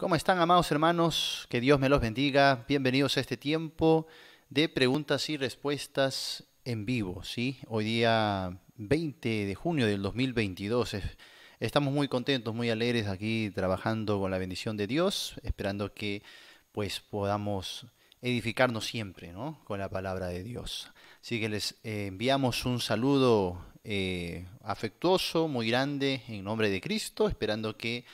¿Cómo están, amados hermanos? Que Dios me los bendiga. Bienvenidos a este tiempo de preguntas y respuestas en vivo, ¿sí? Hoy día 20 de junio del 2022. Estamos muy contentos, muy alegres aquí trabajando con la bendición de Dios, esperando que pues podamos edificarnos siempre, ¿no? Con la palabra de Dios. Así que les eh, enviamos un saludo eh, afectuoso, muy grande, en nombre de Cristo, esperando que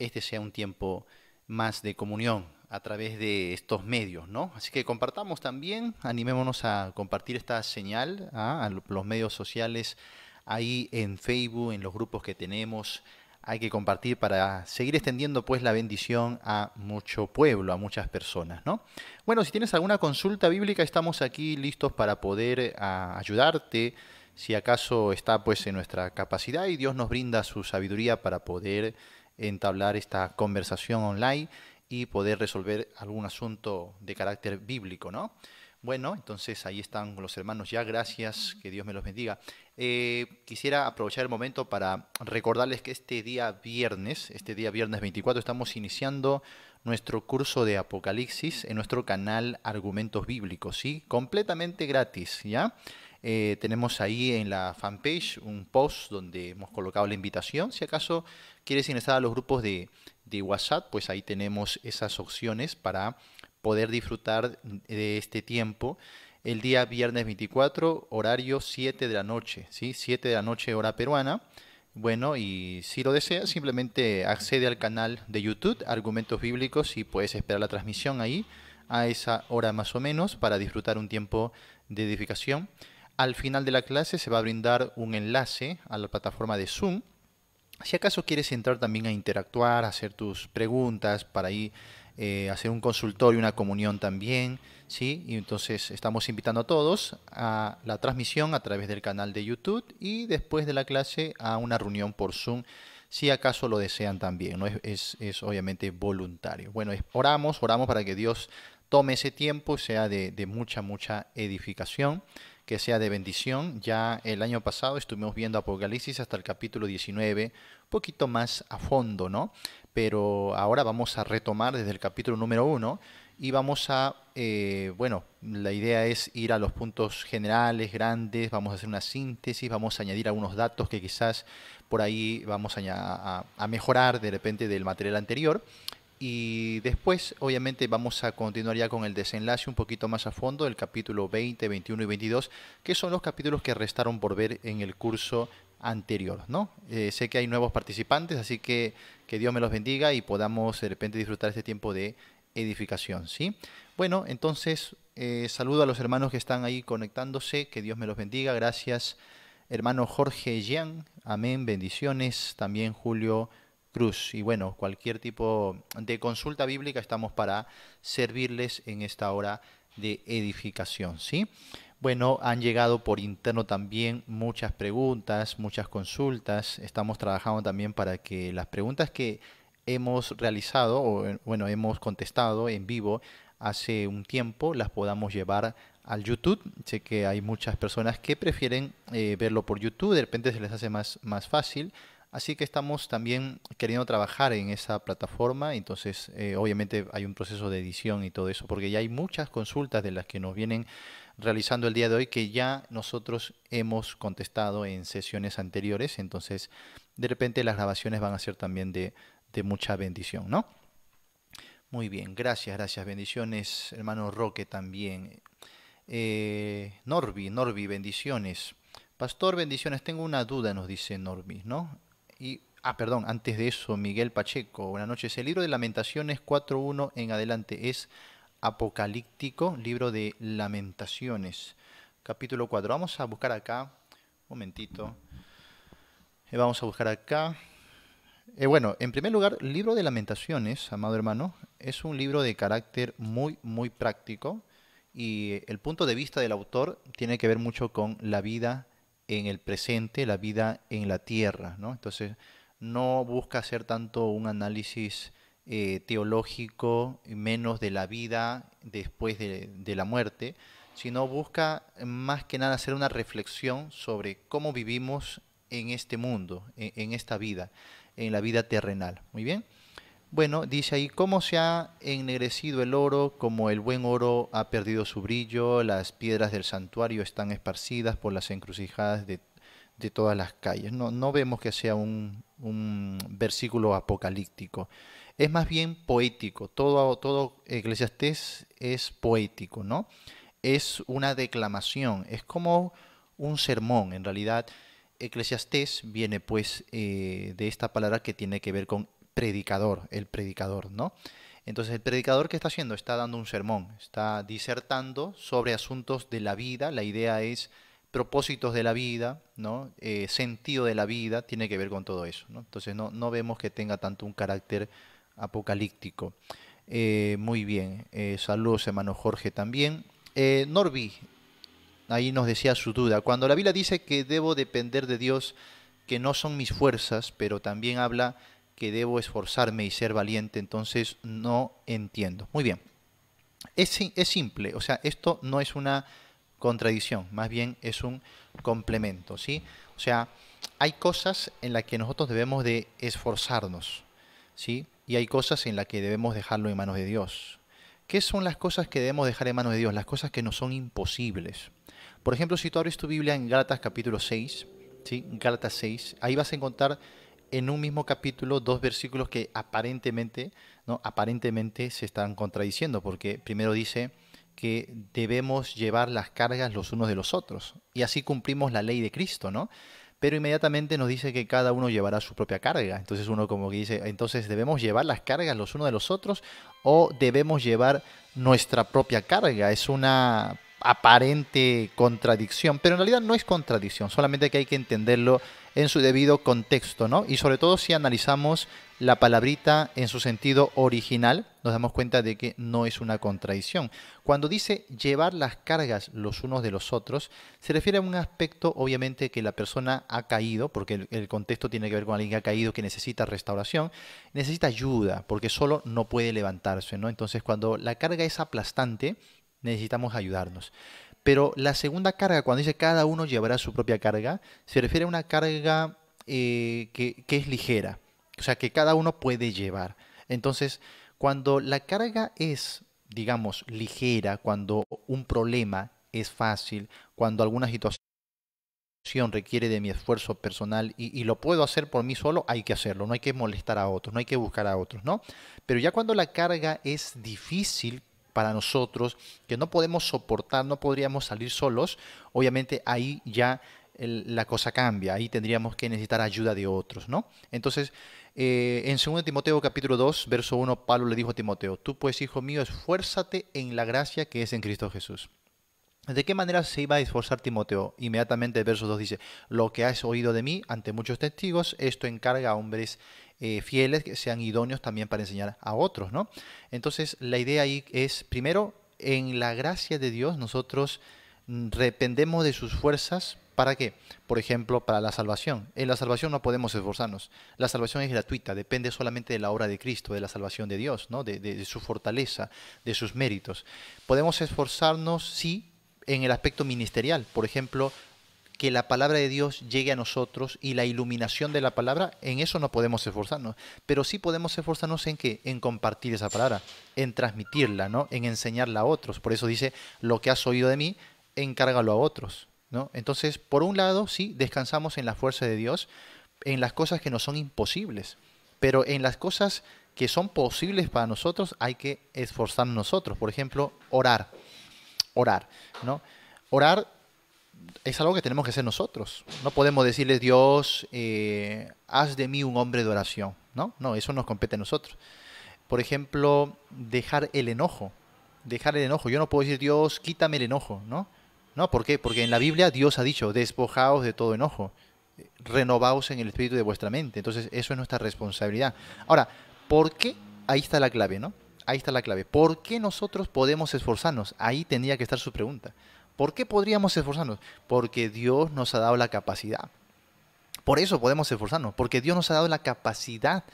este sea un tiempo más de comunión a través de estos medios, ¿no? Así que compartamos también, animémonos a compartir esta señal ¿ah? a los medios sociales, ahí en Facebook, en los grupos que tenemos, hay que compartir para seguir extendiendo pues la bendición a mucho pueblo, a muchas personas, ¿no? Bueno, si tienes alguna consulta bíblica, estamos aquí listos para poder ah, ayudarte, si acaso está pues en nuestra capacidad y Dios nos brinda su sabiduría para poder entablar esta conversación online y poder resolver algún asunto de carácter bíblico, ¿no? Bueno, entonces ahí están los hermanos ya, gracias, que Dios me los bendiga. Eh, quisiera aprovechar el momento para recordarles que este día viernes, este día viernes 24, estamos iniciando nuestro curso de Apocalipsis en nuestro canal Argumentos Bíblicos, ¿sí? Completamente gratis, ¿ya? Eh, tenemos ahí en la fanpage un post donde hemos colocado la invitación. Si acaso quieres ingresar a los grupos de, WhatsApp, pues ahí tenemos esas opciones para poder disfrutar de este tiempo el día viernes 24, horario 7 de la noche, ¿sí? 7 de la noche hora peruana. Bueno, y si lo deseas, simplemente accede al canal de YouTube, Argumentos Bíblicos, y puedes esperar la transmisión ahí a esa hora más o menos para disfrutar un tiempo de edificación. Al final de la clase se va a brindar un enlace a la plataforma de Zoom si acaso quieres entrar también a interactuar, hacer tus preguntas, para ir a eh, hacer un consultorio, una comunión también, ¿sí? Y entonces estamos invitando a todos a la transmisión a través del canal de YouTube y después de la clase a una reunión por Zoom, si acaso lo desean también, ¿no? Es, obviamente voluntario. Bueno, oramos, oramos para que Dios tome ese tiempo, sea de, de mucha, mucha edificación que sea de bendición. Ya el año pasado estuvimos viendo Apocalipsis hasta el capítulo 19, poquito más a fondo, ¿no? Pero ahora vamos a retomar desde el capítulo número 1 y vamos a, eh, bueno, la idea es ir a los puntos generales, grandes, vamos a hacer una síntesis, vamos a añadir algunos datos que quizás por ahí vamos a mejorar de repente del material anterior y después, obviamente, vamos a continuar ya con el desenlace un poquito más a fondo el capítulo 20, 21 y 22, que son los capítulos que restaron por ver en el curso anterior, ¿no? Eh, sé que hay nuevos participantes, así que que Dios me los bendiga y podamos de repente disfrutar este tiempo de edificación, ¿sí? Bueno, entonces, eh, saludo a los hermanos que están ahí conectándose, que Dios me los bendiga, gracias, hermano Jorge Jean, amén, bendiciones, también Julio y bueno, cualquier tipo de consulta bíblica estamos para servirles en esta hora de edificación, ¿sí? Bueno, han llegado por interno también muchas preguntas, muchas consultas. Estamos trabajando también para que las preguntas que hemos realizado o bueno, hemos contestado en vivo hace un tiempo las podamos llevar al YouTube. Sé que hay muchas personas que prefieren eh, verlo por YouTube, de repente se les hace más, más fácil Así que estamos también queriendo trabajar en esa plataforma, entonces eh, obviamente hay un proceso de edición y todo eso, porque ya hay muchas consultas de las que nos vienen realizando el día de hoy que ya nosotros hemos contestado en sesiones anteriores, entonces de repente las grabaciones van a ser también de, mucha bendición, ¿no? Muy bien, gracias, gracias, bendiciones, hermano Roque también. Eh, Norbi Norby, bendiciones. Pastor, bendiciones, tengo una duda, nos dice Norby, ¿no? ah, perdón, antes de eso, Miguel Pacheco, buenas noches. El libro de Lamentaciones 4.1 en adelante es apocalíptico, libro de Lamentaciones, capítulo 4. Vamos a buscar acá, un momentito. Eh, vamos a buscar acá. Eh, bueno, en primer lugar, libro de Lamentaciones, amado hermano, es un libro de carácter muy, muy práctico y el punto de vista del autor tiene que ver mucho con la vida en el presente, la vida en la tierra. ¿no? Entonces, no busca hacer tanto un análisis eh, teológico, menos de la vida después de, la muerte, sino busca más que nada hacer una reflexión sobre cómo vivimos en este mundo, en esta vida, en la vida terrenal. Muy bien. Bueno, dice ahí, ¿cómo se ha ennegrecido el oro? Como el buen oro ha perdido su brillo, las piedras del santuario están esparcidas por las encrucijadas de, todas las calles. No, vemos que sea un, versículo apocalíptico. Es más bien poético. Todo, todo es poético, ¿no? Es una declamación, es como un sermón en realidad. Eclesiastés viene pues eh, de esta palabra que tiene que ver con predicador, el predicador, ¿no? Entonces, el predicador, ¿qué está haciendo? Está dando un sermón, está disertando sobre asuntos de la vida. La idea es propósitos de la vida, ¿no? Eh, sentido de la vida, tiene que ver con todo eso. ¿no? Entonces, no, vemos que tenga tanto un carácter apocalíptico. Eh, muy bien, eh, saludos hermano Jorge también. Norby, ahí nos decía su duda. Cuando la Biblia dice que debo depender de Dios, que no son mis fuerzas, pero también habla que debo esforzarme y ser valiente, entonces no entiendo. Muy bien, es, es simple, o sea, esto no es una contradicción, más bien es un complemento, ¿sí? O sea, hay cosas en las que nosotros debemos de esforzarnos, ¿sí? Y hay cosas en las que debemos dejarlo en manos de Dios. ¿Qué son las cosas que debemos dejar en manos de Dios? Las cosas que no son imposibles. Por ejemplo, si tú abres tu Biblia en Gálatas capítulo 6, ¿sí? Gálatas 6, ahí vas a encontrar en un mismo capítulo dos versículos que aparentemente, ¿no? aparentemente se están contradiciendo, porque primero dice que debemos llevar las cargas los unos de los otros, y así cumplimos la ley de Cristo, ¿no? Pero inmediatamente nos dice que cada uno llevará su propia carga. Entonces uno como que dice, entonces debemos llevar las cargas los unos de los otros o debemos llevar nuestra propia carga. Es una aparente contradicción, pero en realidad no es contradicción, solamente que hay que entenderlo en su debido contexto, ¿no? Y sobre todo si analizamos la palabrita en su sentido original, nos damos cuenta de que no es una contradicción. Cuando dice llevar las cargas los unos de los otros, se refiere a un aspecto obviamente que la persona ha caído, porque el, contexto tiene que ver con alguien que ha caído, que necesita restauración, necesita ayuda, porque solo no puede levantarse, ¿no? Entonces cuando la carga es aplastante, necesitamos ayudarnos pero la segunda carga, cuando dice cada uno llevará su propia carga, se refiere a una carga eh, que, es ligera, o sea, que cada uno puede llevar. Entonces, cuando la carga es, digamos, ligera, cuando un problema es fácil, cuando alguna situación requiere de mi esfuerzo personal y, y lo puedo hacer por mí solo, hay que hacerlo, no hay que molestar a otros, no hay que buscar a otros, ¿no? Pero ya cuando la carga es difícil, para nosotros, que no podemos soportar, no podríamos salir solos, obviamente ahí ya la cosa cambia, ahí tendríamos que necesitar ayuda de otros, ¿no? Entonces, eh, en 2 Timoteo capítulo 2, verso 1, Pablo le dijo a Timoteo, tú pues, hijo mío, esfuérzate en la gracia que es en Cristo Jesús. ¿De qué manera se iba a esforzar Timoteo? Inmediatamente el verso 2 dice, lo que has oído de mí ante muchos testigos, esto encarga a hombres eh, fieles, que sean idóneos también para enseñar a otros, ¿no? Entonces, la idea ahí es, primero, en la gracia de Dios nosotros mm, rependemos de sus fuerzas. ¿Para qué? Por ejemplo, para la salvación. En la salvación no podemos esforzarnos. La salvación es gratuita, depende solamente de la obra de Cristo, de la salvación de Dios, ¿no? de, de su fortaleza, de sus méritos. Podemos esforzarnos, sí, en el aspecto ministerial. Por ejemplo, que la palabra de Dios llegue a nosotros y la iluminación de la palabra, en eso no podemos esforzarnos, pero sí podemos esforzarnos en que en compartir esa palabra, en transmitirla, ¿no? En enseñarla a otros. Por eso dice, lo que has oído de mí, encárgalo a otros, ¿no? Entonces, por un lado, sí, descansamos en la fuerza de Dios, en las cosas que nos son imposibles, pero en las cosas que son posibles para nosotros hay que esforzarnos nosotros, por ejemplo, orar. Orar, ¿no? Orar es algo que tenemos que hacer nosotros. No podemos decirle, Dios, eh, haz de mí un hombre de oración. No, no, eso nos compete a nosotros. Por ejemplo, dejar el enojo. Dejar el enojo. Yo no puedo decir, Dios, quítame el enojo, ¿no? No, ¿por qué? Porque en la Biblia Dios ha dicho, despojaos de todo enojo, renovaos en el espíritu de vuestra mente. Entonces, eso es nuestra responsabilidad. Ahora, ¿por qué? Ahí está la clave, ¿no? Ahí está la clave. ¿Por qué nosotros podemos esforzarnos? Ahí tendría que estar su pregunta. ¿Por qué podríamos esforzarnos? Porque Dios nos ha dado la capacidad. Por eso podemos esforzarnos, porque Dios nos ha dado la capacidad,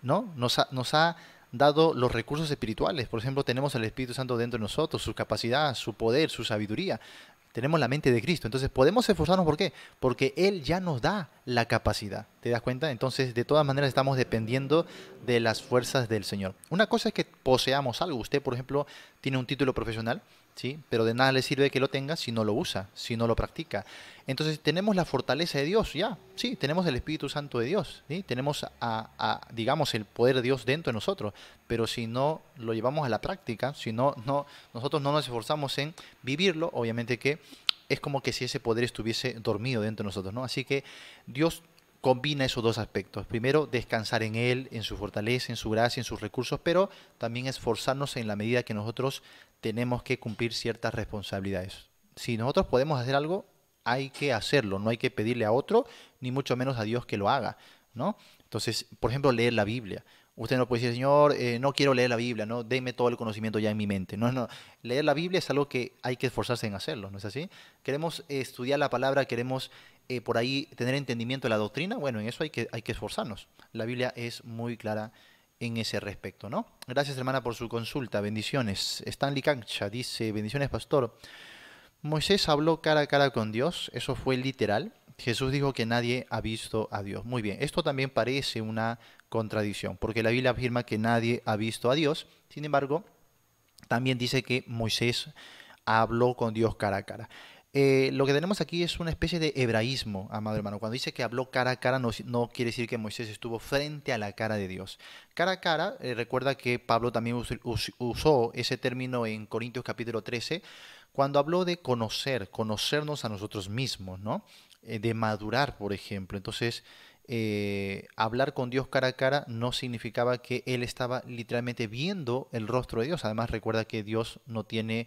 ¿no? Nos ha, dado los recursos espirituales. Por ejemplo, tenemos el Espíritu Santo dentro de nosotros, su capacidad, su poder, su sabiduría. Tenemos la mente de Cristo. Entonces podemos esforzarnos. ¿Por qué? Porque Él ya nos da la capacidad. ¿Te das cuenta? Entonces, de todas maneras, estamos dependiendo de las fuerzas del Señor. Una cosa es que poseamos algo. Usted, por ejemplo, tiene un título profesional pero de nada le sirve que lo tenga si no lo usa, si no lo practica. Entonces tenemos la fortaleza de Dios, ya, sí, tenemos el Espíritu Santo de Dios, tenemos a, digamos, el poder de Dios dentro de nosotros, pero si no lo llevamos a la práctica, si no, no, nosotros no nos esforzamos en vivirlo, obviamente que es como que si ese poder estuviese dormido dentro de nosotros, ¿no? Así que Dios combina esos dos aspectos. Primero, descansar en Él, en su fortaleza, en su gracia, en sus recursos, pero también esforzarnos en la medida que nosotros tenemos que cumplir ciertas responsabilidades. Si nosotros podemos hacer algo, hay que hacerlo, no hay que pedirle a otro, ni mucho menos a Dios que lo haga, ¿no? Entonces, por ejemplo, leer la Biblia. Usted no puede decir, Señor, eh, no quiero leer la Biblia, no, deme todo el conocimiento ya en mi mente. No, no, leer la Biblia es algo que hay que esforzarse en hacerlo, ¿no es así? Queremos eh, estudiar la palabra, queremos eh, por ahí tener entendimiento de la doctrina, bueno, en eso hay que, hay que esforzarnos. La Biblia es muy clara en ese respecto, ¿no? Gracias, hermana, por su consulta. Bendiciones. Stanley Cancha dice, bendiciones, pastor. Moisés habló cara a cara con Dios, eso fue literal. Jesús dijo que nadie ha visto a Dios. Muy bien, esto también parece una contradicción, porque la Biblia afirma que nadie ha visto a Dios. Sin embargo, también dice que Moisés habló con Dios cara a cara. Eh, lo que tenemos aquí es una especie de hebraísmo, amado hermano. Cuando dice que habló cara a cara, no, quiere decir que Moisés estuvo frente a la cara de Dios. Cara a cara, eh, recuerda que Pablo también usó ese término en Corintios capítulo 13, cuando habló de conocer, conocernos a nosotros mismos, ¿no? Eh, de madurar, por ejemplo. Entonces, hablar con Dios cara a cara no significaba que él estaba literalmente viendo el rostro de Dios. Además, recuerda que Dios no tiene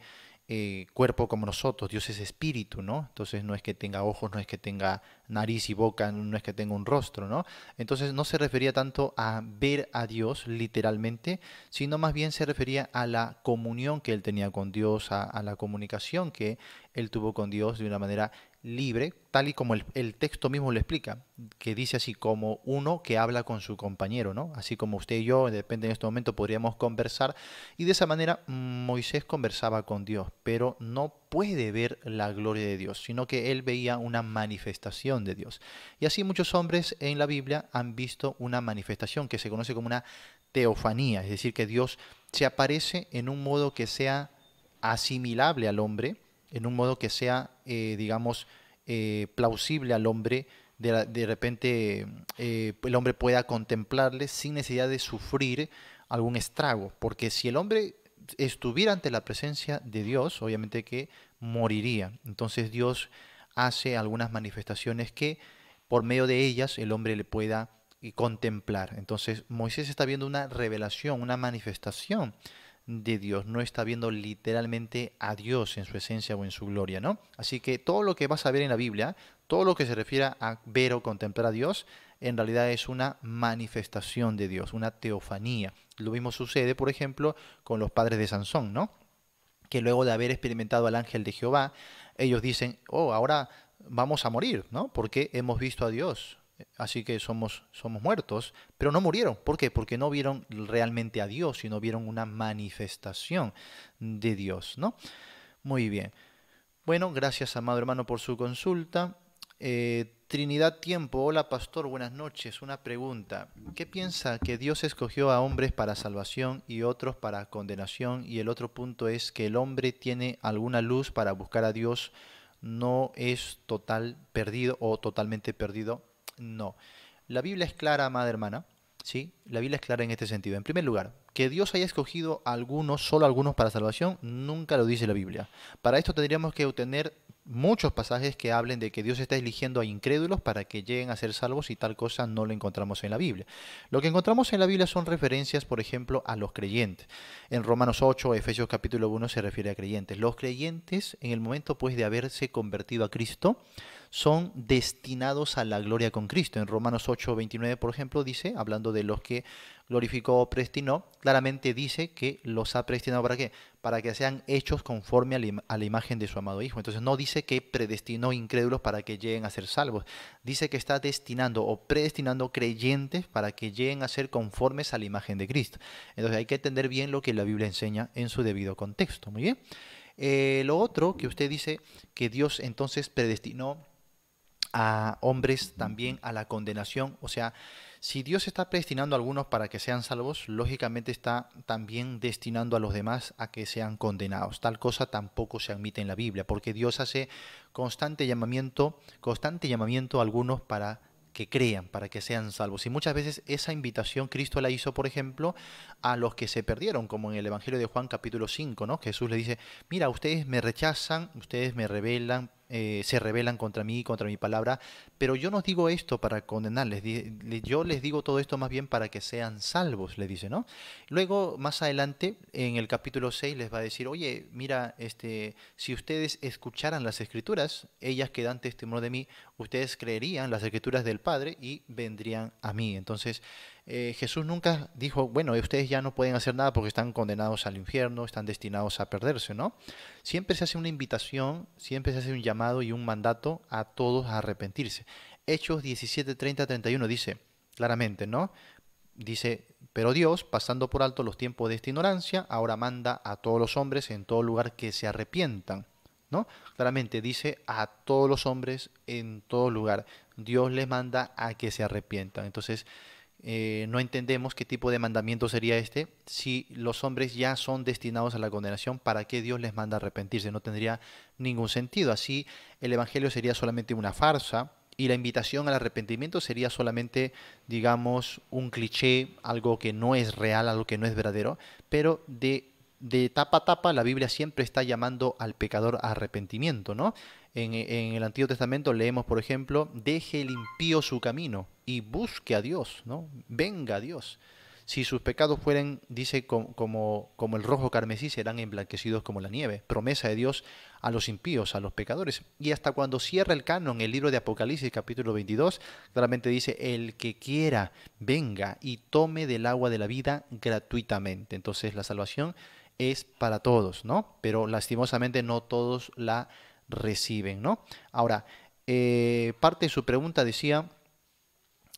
eh, cuerpo como nosotros, Dios es espíritu, ¿no? Entonces no es que tenga ojos, no es que tenga nariz y boca, no es que tenga un rostro, ¿no? Entonces no se refería tanto a ver a Dios literalmente, sino más bien se refería a la comunión que él tenía con Dios, a, a la comunicación que él tuvo con Dios de una manera libre, tal y como el, texto mismo lo explica, que dice así como uno que habla con su compañero, ¿no? Así como usted y yo, depende en este momento, podríamos conversar. Y de esa manera Moisés conversaba con Dios, pero no puede ver la gloria de Dios, sino que él veía una manifestación de Dios. Y así muchos hombres en la Biblia han visto una manifestación que se conoce como una teofanía, es decir, que Dios se aparece en un modo que sea asimilable al hombre, en un modo que sea, eh, digamos, eh, plausible al hombre, de, repente eh, el hombre pueda contemplarle sin necesidad de sufrir algún estrago, porque si el hombre estuviera ante la presencia de Dios, obviamente que moriría. Entonces Dios hace algunas manifestaciones que por medio de ellas el hombre le pueda contemplar. Entonces Moisés está viendo una revelación, una manifestación de Dios, no está viendo literalmente a Dios en su esencia o en su gloria, ¿no? Así que todo lo que vas a ver en la Biblia, todo lo que se refiere a ver o contemplar a Dios, en realidad es una manifestación de Dios, una teofanía. Lo mismo sucede, por ejemplo, con los padres de Sansón, ¿no? Que luego de haber experimentado al ángel de Jehová, ellos dicen, oh, ahora vamos a morir, ¿no? Porque hemos visto a Dios, así que somos, somos muertos, pero no murieron. ¿Por qué? Porque no vieron realmente a Dios, sino vieron una manifestación de Dios, ¿no? Muy bien. Bueno, gracias, amado hermano, por su consulta. Eh, Trinidad Tiempo, hola pastor, buenas noches. Una pregunta. ¿Qué piensa que Dios escogió a hombres para salvación y otros para condenación? Y el otro punto es que el hombre tiene alguna luz para buscar a Dios, no es total perdido o totalmente perdido. No. La Biblia es clara, madre hermana. ¿sí? La Biblia es clara en este sentido. En primer lugar, que Dios haya escogido a algunos, solo a algunos para salvación, nunca lo dice la Biblia. Para esto tendríamos que obtener muchos pasajes que hablen de que Dios está eligiendo a incrédulos para que lleguen a ser salvos y tal cosa no lo encontramos en la Biblia. Lo que encontramos en la Biblia son referencias, por ejemplo, a los creyentes. En Romanos 8, Efesios capítulo 1 se refiere a creyentes. Los creyentes, en el momento pues de haberse convertido a Cristo, son destinados a la gloria con Cristo. En Romanos 8, 29, por ejemplo, dice, hablando de los que glorificó o predestinó, claramente dice que los ha predestinado para qué? Para que sean hechos conforme a la, imagen de su amado Hijo. Entonces no dice que predestinó incrédulos para que lleguen a ser salvos. Dice que está destinando o predestinando creyentes para que lleguen a ser conformes a la imagen de Cristo. Entonces hay que entender bien lo que la Biblia enseña en su debido contexto. Muy bien. Eh, lo otro que usted dice que Dios entonces predestinó a hombres también a la condenación. O sea, si Dios está predestinando a algunos para que sean salvos, lógicamente está también destinando a los demás a que sean condenados. Tal cosa tampoco se admite en la Biblia, porque Dios hace constante llamamiento, constante llamamiento a algunos para que crean, para que sean salvos. Y muchas veces esa invitación Cristo la hizo, por ejemplo, a los que se perdieron, como en el Evangelio de Juan capítulo 5, ¿no? Jesús le dice, mira, ustedes me rechazan, ustedes me rebelan, eh, se rebelan contra mí, contra mi palabra, pero yo no digo esto para condenarles, yo les digo todo esto más bien para que sean salvos, le dice, ¿no? Luego, más adelante, en el capítulo 6 les va a decir, oye, mira, este, si ustedes escucharan las escrituras, ellas que dan testimonio de mí, ustedes creerían las escrituras del Padre y vendrían a mí. Entonces, eh, Jesús nunca dijo, bueno, ustedes ya no pueden hacer nada porque están condenados al infierno, están destinados a perderse, ¿no? Siempre se hace una invitación, siempre se hace un llamado y un mandato a todos a arrepentirse. Hechos 17, 30, 31 dice claramente, ¿no? Dice, pero Dios, pasando por alto los tiempos de esta ignorancia, ahora manda a todos los hombres en todo lugar que se arrepientan. ¿no? Claramente dice a todos los hombres en todo lugar. Dios les manda a que se arrepientan. Entonces, eh, no entendemos qué tipo de mandamiento sería este. Si los hombres ya son destinados a la condenación, ¿para qué Dios les manda arrepentirse? No tendría ningún sentido. Así el Evangelio sería solamente una farsa y la invitación al arrepentimiento sería solamente, digamos, un cliché, algo que no es real, algo que no es verdadero, pero de de tapa a tapa la Biblia siempre está llamando al pecador a arrepentimiento, ¿no? En, el Antiguo Testamento leemos, por ejemplo, deje el impío su camino y busque a Dios, ¿no? Venga a Dios. Si sus pecados fueren, dice, como, como, el rojo carmesí, serán emblanquecidos como la nieve. Promesa de Dios a los impíos, a los pecadores. Y hasta cuando cierra el canon, el libro de Apocalipsis, capítulo 22, claramente dice, el que quiera, venga y tome del agua de la vida gratuitamente. Entonces la salvación es para todos, ¿no? Pero lastimosamente no todos la reciben. ¿no? Ahora, eh, parte de su pregunta decía,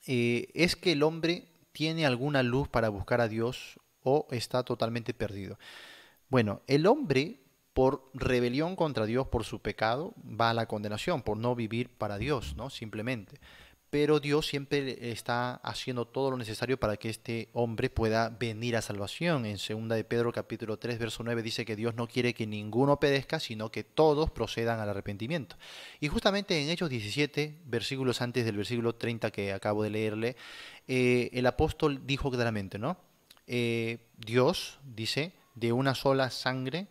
eh, ¿es que el hombre tiene alguna luz para buscar a Dios o está totalmente perdido? Bueno, el hombre por rebelión contra Dios, por su pecado, va a la condenación, por no vivir para Dios, ¿no? Simplemente pero Dios siempre está haciendo todo lo necesario para que este hombre pueda venir a salvación. En 2 de Pedro capítulo 3 verso 9 dice que Dios no quiere que ninguno perezca, sino que todos procedan al arrepentimiento. Y justamente en Hechos 17, versículos antes del versículo 30 que acabo de leerle, eh, el apóstol dijo claramente, ¿no? Eh, Dios, dice, de una sola sangre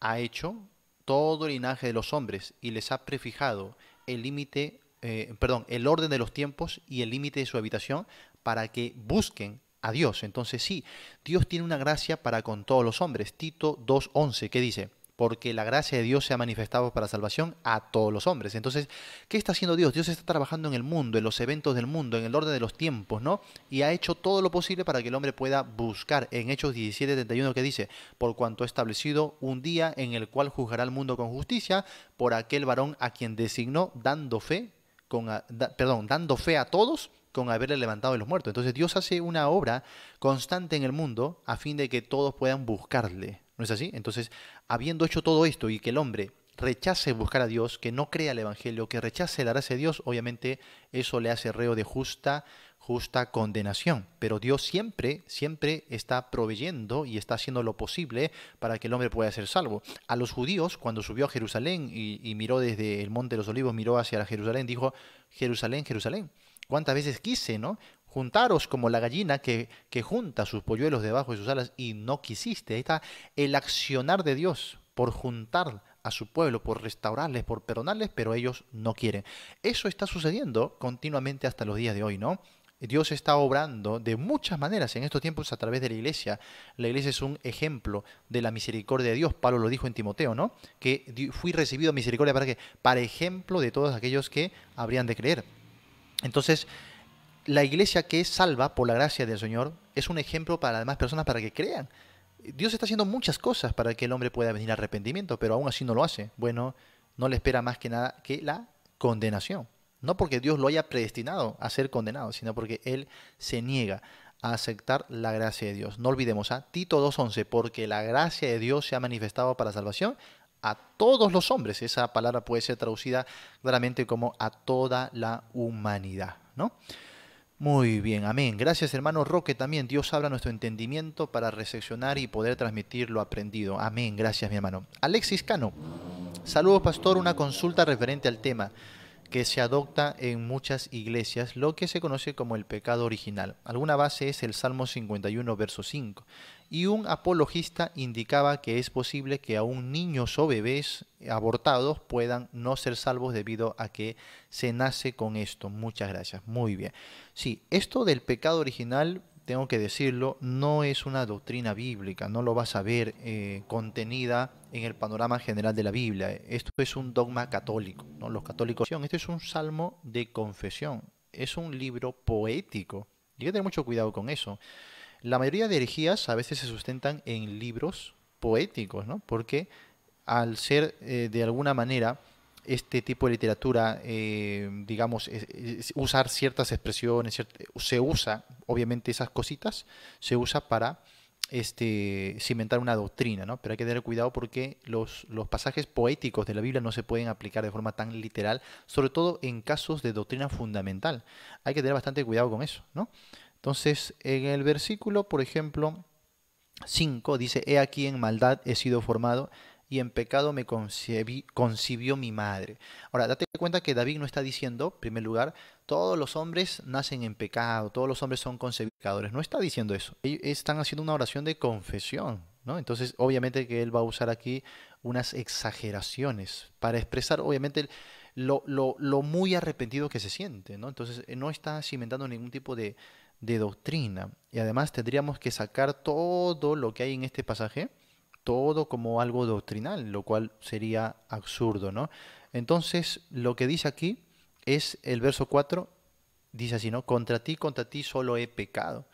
ha hecho todo el linaje de los hombres y les ha prefijado el límite eh, perdón, el orden de los tiempos y el límite de su habitación para que busquen a Dios. Entonces sí, Dios tiene una gracia para con todos los hombres. Tito 2.11, ¿qué dice, porque la gracia de Dios se ha manifestado para salvación a todos los hombres. Entonces, ¿qué está haciendo Dios? Dios está trabajando en el mundo, en los eventos del mundo, en el orden de los tiempos, ¿no? Y ha hecho todo lo posible para que el hombre pueda buscar. En Hechos 17:31 que dice, por cuanto ha establecido un día en el cual juzgará el mundo con justicia por aquel varón a quien designó, dando fe perdón, dando fe a todos con haberle levantado de los muertos. Entonces Dios hace una obra constante en el mundo a fin de que todos puedan buscarle. ¿No es así? Entonces, habiendo hecho todo esto y que el hombre rechace buscar a Dios, que no crea el Evangelio, que rechace la gracia de Dios, obviamente eso le hace reo de justa justa condenación. Pero Dios siempre, siempre está proveyendo y está haciendo lo posible para que el hombre pueda ser salvo. A los judíos, cuando subió a Jerusalén y, miró desde el Monte de los Olivos, miró hacia Jerusalén, dijo, Jerusalén, Jerusalén. ¿Cuántas veces quise, no? juntaros como la gallina que, que, junta sus polluelos debajo de sus alas y no quisiste. Ahí está el accionar de Dios por juntar a su pueblo, por restaurarles, por perdonarles, pero ellos no quieren. Eso está sucediendo continuamente hasta los días de hoy, ¿no? Dios está obrando de muchas maneras en estos tiempos a través de la iglesia. La iglesia es un ejemplo de la misericordia de Dios. Pablo lo dijo en Timoteo, ¿no? Que fui recibido misericordia para que para ejemplo de todos aquellos que habrían de creer. Entonces, la iglesia que es salva por la gracia del Señor es un ejemplo para las demás personas para que crean. Dios está haciendo muchas cosas para que el hombre pueda venir a arrepentimiento, pero aún así no lo hace. Bueno, no le espera más que nada que la condenación. No porque Dios lo haya predestinado a ser condenado, sino porque Él se niega a aceptar la gracia de Dios. No olvidemos a Tito 2.11, porque la gracia de Dios se ha manifestado para salvación a todos los hombres. Esa palabra puede ser traducida claramente como a toda la humanidad, ¿no? Muy bien, amén. Gracias hermano Roque también. Dios habla nuestro entendimiento para recepcionar y poder transmitir lo aprendido. Amén. Gracias mi hermano. Alexis Cano. Saludos pastor, una consulta referente al tema que se adopta en muchas iglesias, lo que se conoce como el pecado original. Alguna base es el Salmo 51, verso 5. Y un apologista indicaba que es posible que aún niños o bebés abortados puedan no ser salvos debido a que se nace con esto. Muchas gracias. Muy bien. Sí, esto del pecado original tengo que decirlo, no es una doctrina bíblica, no lo vas a ver eh, contenida en el panorama general de la Biblia. Esto es un dogma católico, Los católicos, Esto es un salmo de confesión, es un libro poético. Y hay que tener mucho cuidado con eso. La mayoría de herejías a veces se sustentan en libros poéticos, ¿no? Porque al ser eh, de alguna manera este tipo de literatura, eh, digamos, usar ciertas expresiones, se usa, obviamente esas cositas, se usa para este, cimentar una doctrina, ¿no? Pero hay que tener cuidado porque los, los, pasajes poéticos de la Biblia no se pueden aplicar de forma tan literal, sobre todo en casos de doctrina fundamental. Hay que tener bastante cuidado con eso, ¿no? Entonces, en el versículo, por ejemplo, 5 dice, He aquí en maldad he sido formado y en pecado me concibió mi madre. Ahora, date cuenta que David no está diciendo, en primer lugar, todos los hombres nacen en pecado, todos los hombres son concebicadores. No está diciendo eso. Ellos están haciendo una oración de confesión. ¿no? Entonces, obviamente que él va a usar aquí unas exageraciones para expresar, obviamente, lo, muy arrepentido que se siente. ¿no? Entonces, eh, no está cimentando ningún tipo de doctrina. Y además tendríamos que sacar todo lo que hay en este pasaje todo como algo doctrinal, lo cual sería absurdo, ¿no? Entonces, lo que dice aquí es el verso 4, dice así, ¿no? Contra ti, contra ti solo he pecado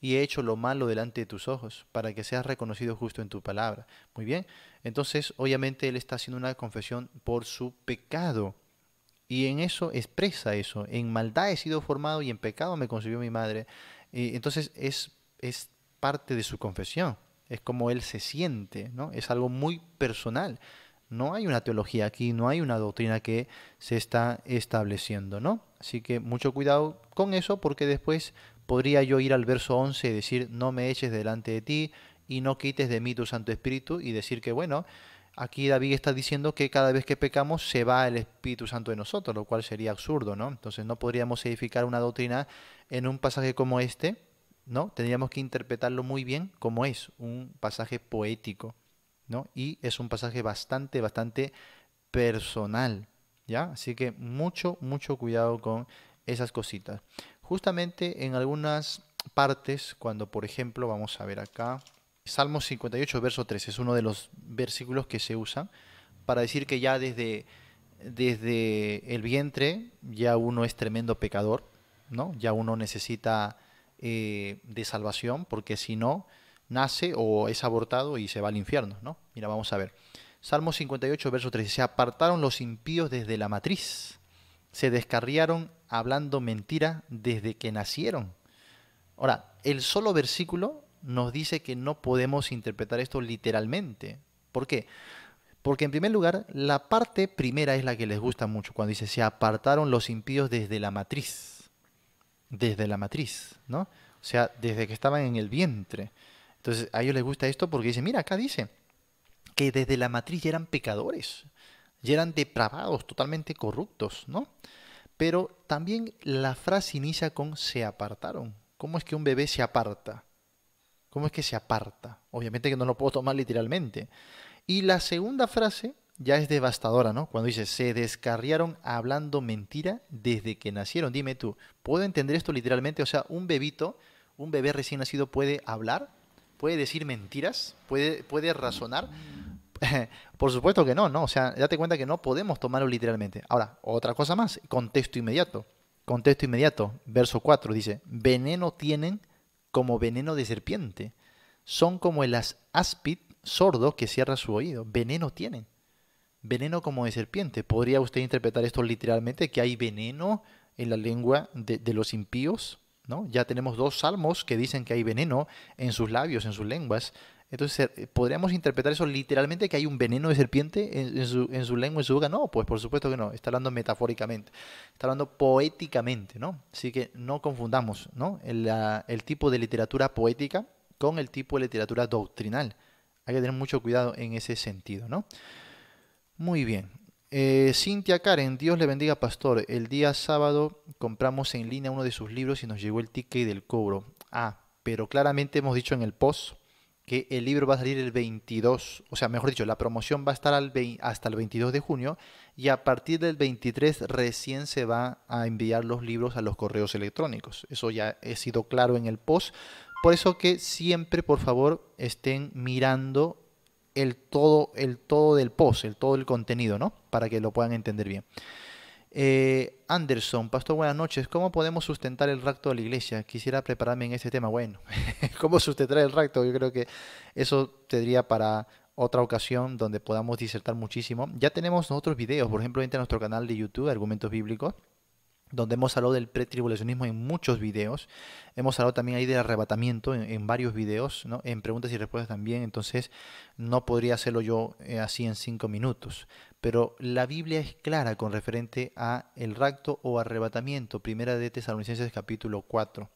y he hecho lo malo delante de tus ojos, para que seas reconocido justo en tu palabra. Muy bien, entonces obviamente él está haciendo una confesión por su pecado. Y en eso expresa eso, en maldad he sido formado y en pecado me concibió mi madre. Y entonces es, es parte de su confesión es como él se siente, ¿no? Es algo muy personal. No hay una teología aquí, no hay una doctrina que se está estableciendo, ¿no? Así que mucho cuidado con eso porque después podría yo ir al verso 11 y decir, no me eches delante de ti y no quites de mí tu Santo Espíritu y decir que, bueno, aquí David está diciendo que cada vez que pecamos se va el Espíritu Santo de nosotros, lo cual sería absurdo, ¿no? Entonces no podríamos edificar una doctrina en un pasaje como este ¿no? Tendríamos que interpretarlo muy bien como es un pasaje poético, ¿no? Y es un pasaje bastante, bastante personal, ¿ya? Así que mucho, mucho cuidado con esas cositas. Justamente en algunas partes, cuando por ejemplo, vamos a ver acá, Salmo 58, verso 3, es uno de los versículos que se usan para decir que ya desde, desde el vientre ya uno es tremendo pecador, ¿no? Ya uno necesita eh, de salvación, porque si no, nace o es abortado y se va al infierno, ¿no? Mira, vamos a ver. Salmo 58, verso 13. Se apartaron los impíos desde la matriz. Se descarriaron hablando mentira desde que nacieron. Ahora, el solo versículo nos dice que no podemos interpretar esto literalmente. ¿Por qué? Porque en primer lugar, la parte primera es la que les gusta mucho, cuando dice, se apartaron los impíos desde la matriz desde la matriz, ¿no? O sea, desde que estaban en el vientre. Entonces, a ellos les gusta esto porque dice, mira, acá dice que desde la matriz ya eran pecadores, ya eran depravados, totalmente corruptos, ¿no? Pero también la frase inicia con se apartaron. ¿Cómo es que un bebé se aparta? ¿Cómo es que se aparta? Obviamente que no lo puedo tomar literalmente. Y la segunda frase ya es devastadora, ¿no? Cuando dice, se descarriaron hablando mentira desde que nacieron. Dime tú, ¿puedo entender esto literalmente? O sea, un bebito, un bebé recién nacido puede hablar, puede decir mentiras, puede, puede razonar. Por supuesto que no, ¿no? O sea, date cuenta que no podemos tomarlo literalmente. Ahora, otra cosa más, contexto inmediato. Contexto inmediato, verso 4 dice, veneno tienen como veneno de serpiente. Son como el áspid sordo que cierra su oído. Veneno tienen veneno como de serpiente. ¿Podría usted interpretar esto literalmente, que hay veneno en la lengua de, los impíos? ¿no? Ya tenemos dos salmos que dicen que hay veneno en sus labios, en sus lenguas. Entonces, eh, ¿podríamos interpretar eso literalmente que hay un veneno de serpiente en, su, lengua, en su boca? No, pues por supuesto que no. Está hablando metafóricamente, está hablando poéticamente, ¿no? Así que no confundamos El, tipo de literatura poética con el tipo de literatura doctrinal. Hay que tener mucho cuidado en ese sentido, ¿no? Muy bien. Eh, Cintia Karen, Dios le bendiga, pastor. El día sábado compramos en línea uno de sus libros y nos llegó el ticket del cobro. Ah, pero claramente hemos dicho en el post que el libro va a salir el 22, o sea, mejor dicho, la promoción va a estar hasta el 22 de junio y a partir del 23 recién se va a enviar los libros a los correos electrónicos. Eso ya he sido claro en el post. Por eso que siempre, por favor, estén mirando el todo, el todo del post, el todo el contenido, ¿no? Para que lo puedan entender bien. Eh, Anderson, pastor, buenas noches. ¿Cómo podemos sustentar el rapto de la iglesia? Quisiera prepararme en ese tema. Bueno, ¿cómo sustentar el rapto? Yo creo que eso tendría para otra ocasión donde podamos disertar muchísimo. Ya tenemos otros videos, por ejemplo, entre nuestro canal de YouTube, Argumentos Bíblicos donde hemos hablado del pretribulacionismo en muchos videos. Hemos hablado también ahí del arrebatamiento en, varios videos, en preguntas y respuestas también. Entonces, no podría hacerlo yo eh, así en cinco minutos. Pero la Biblia es clara con referente a el rapto o arrebatamiento. Primera de Tesalonicenses capítulo 4.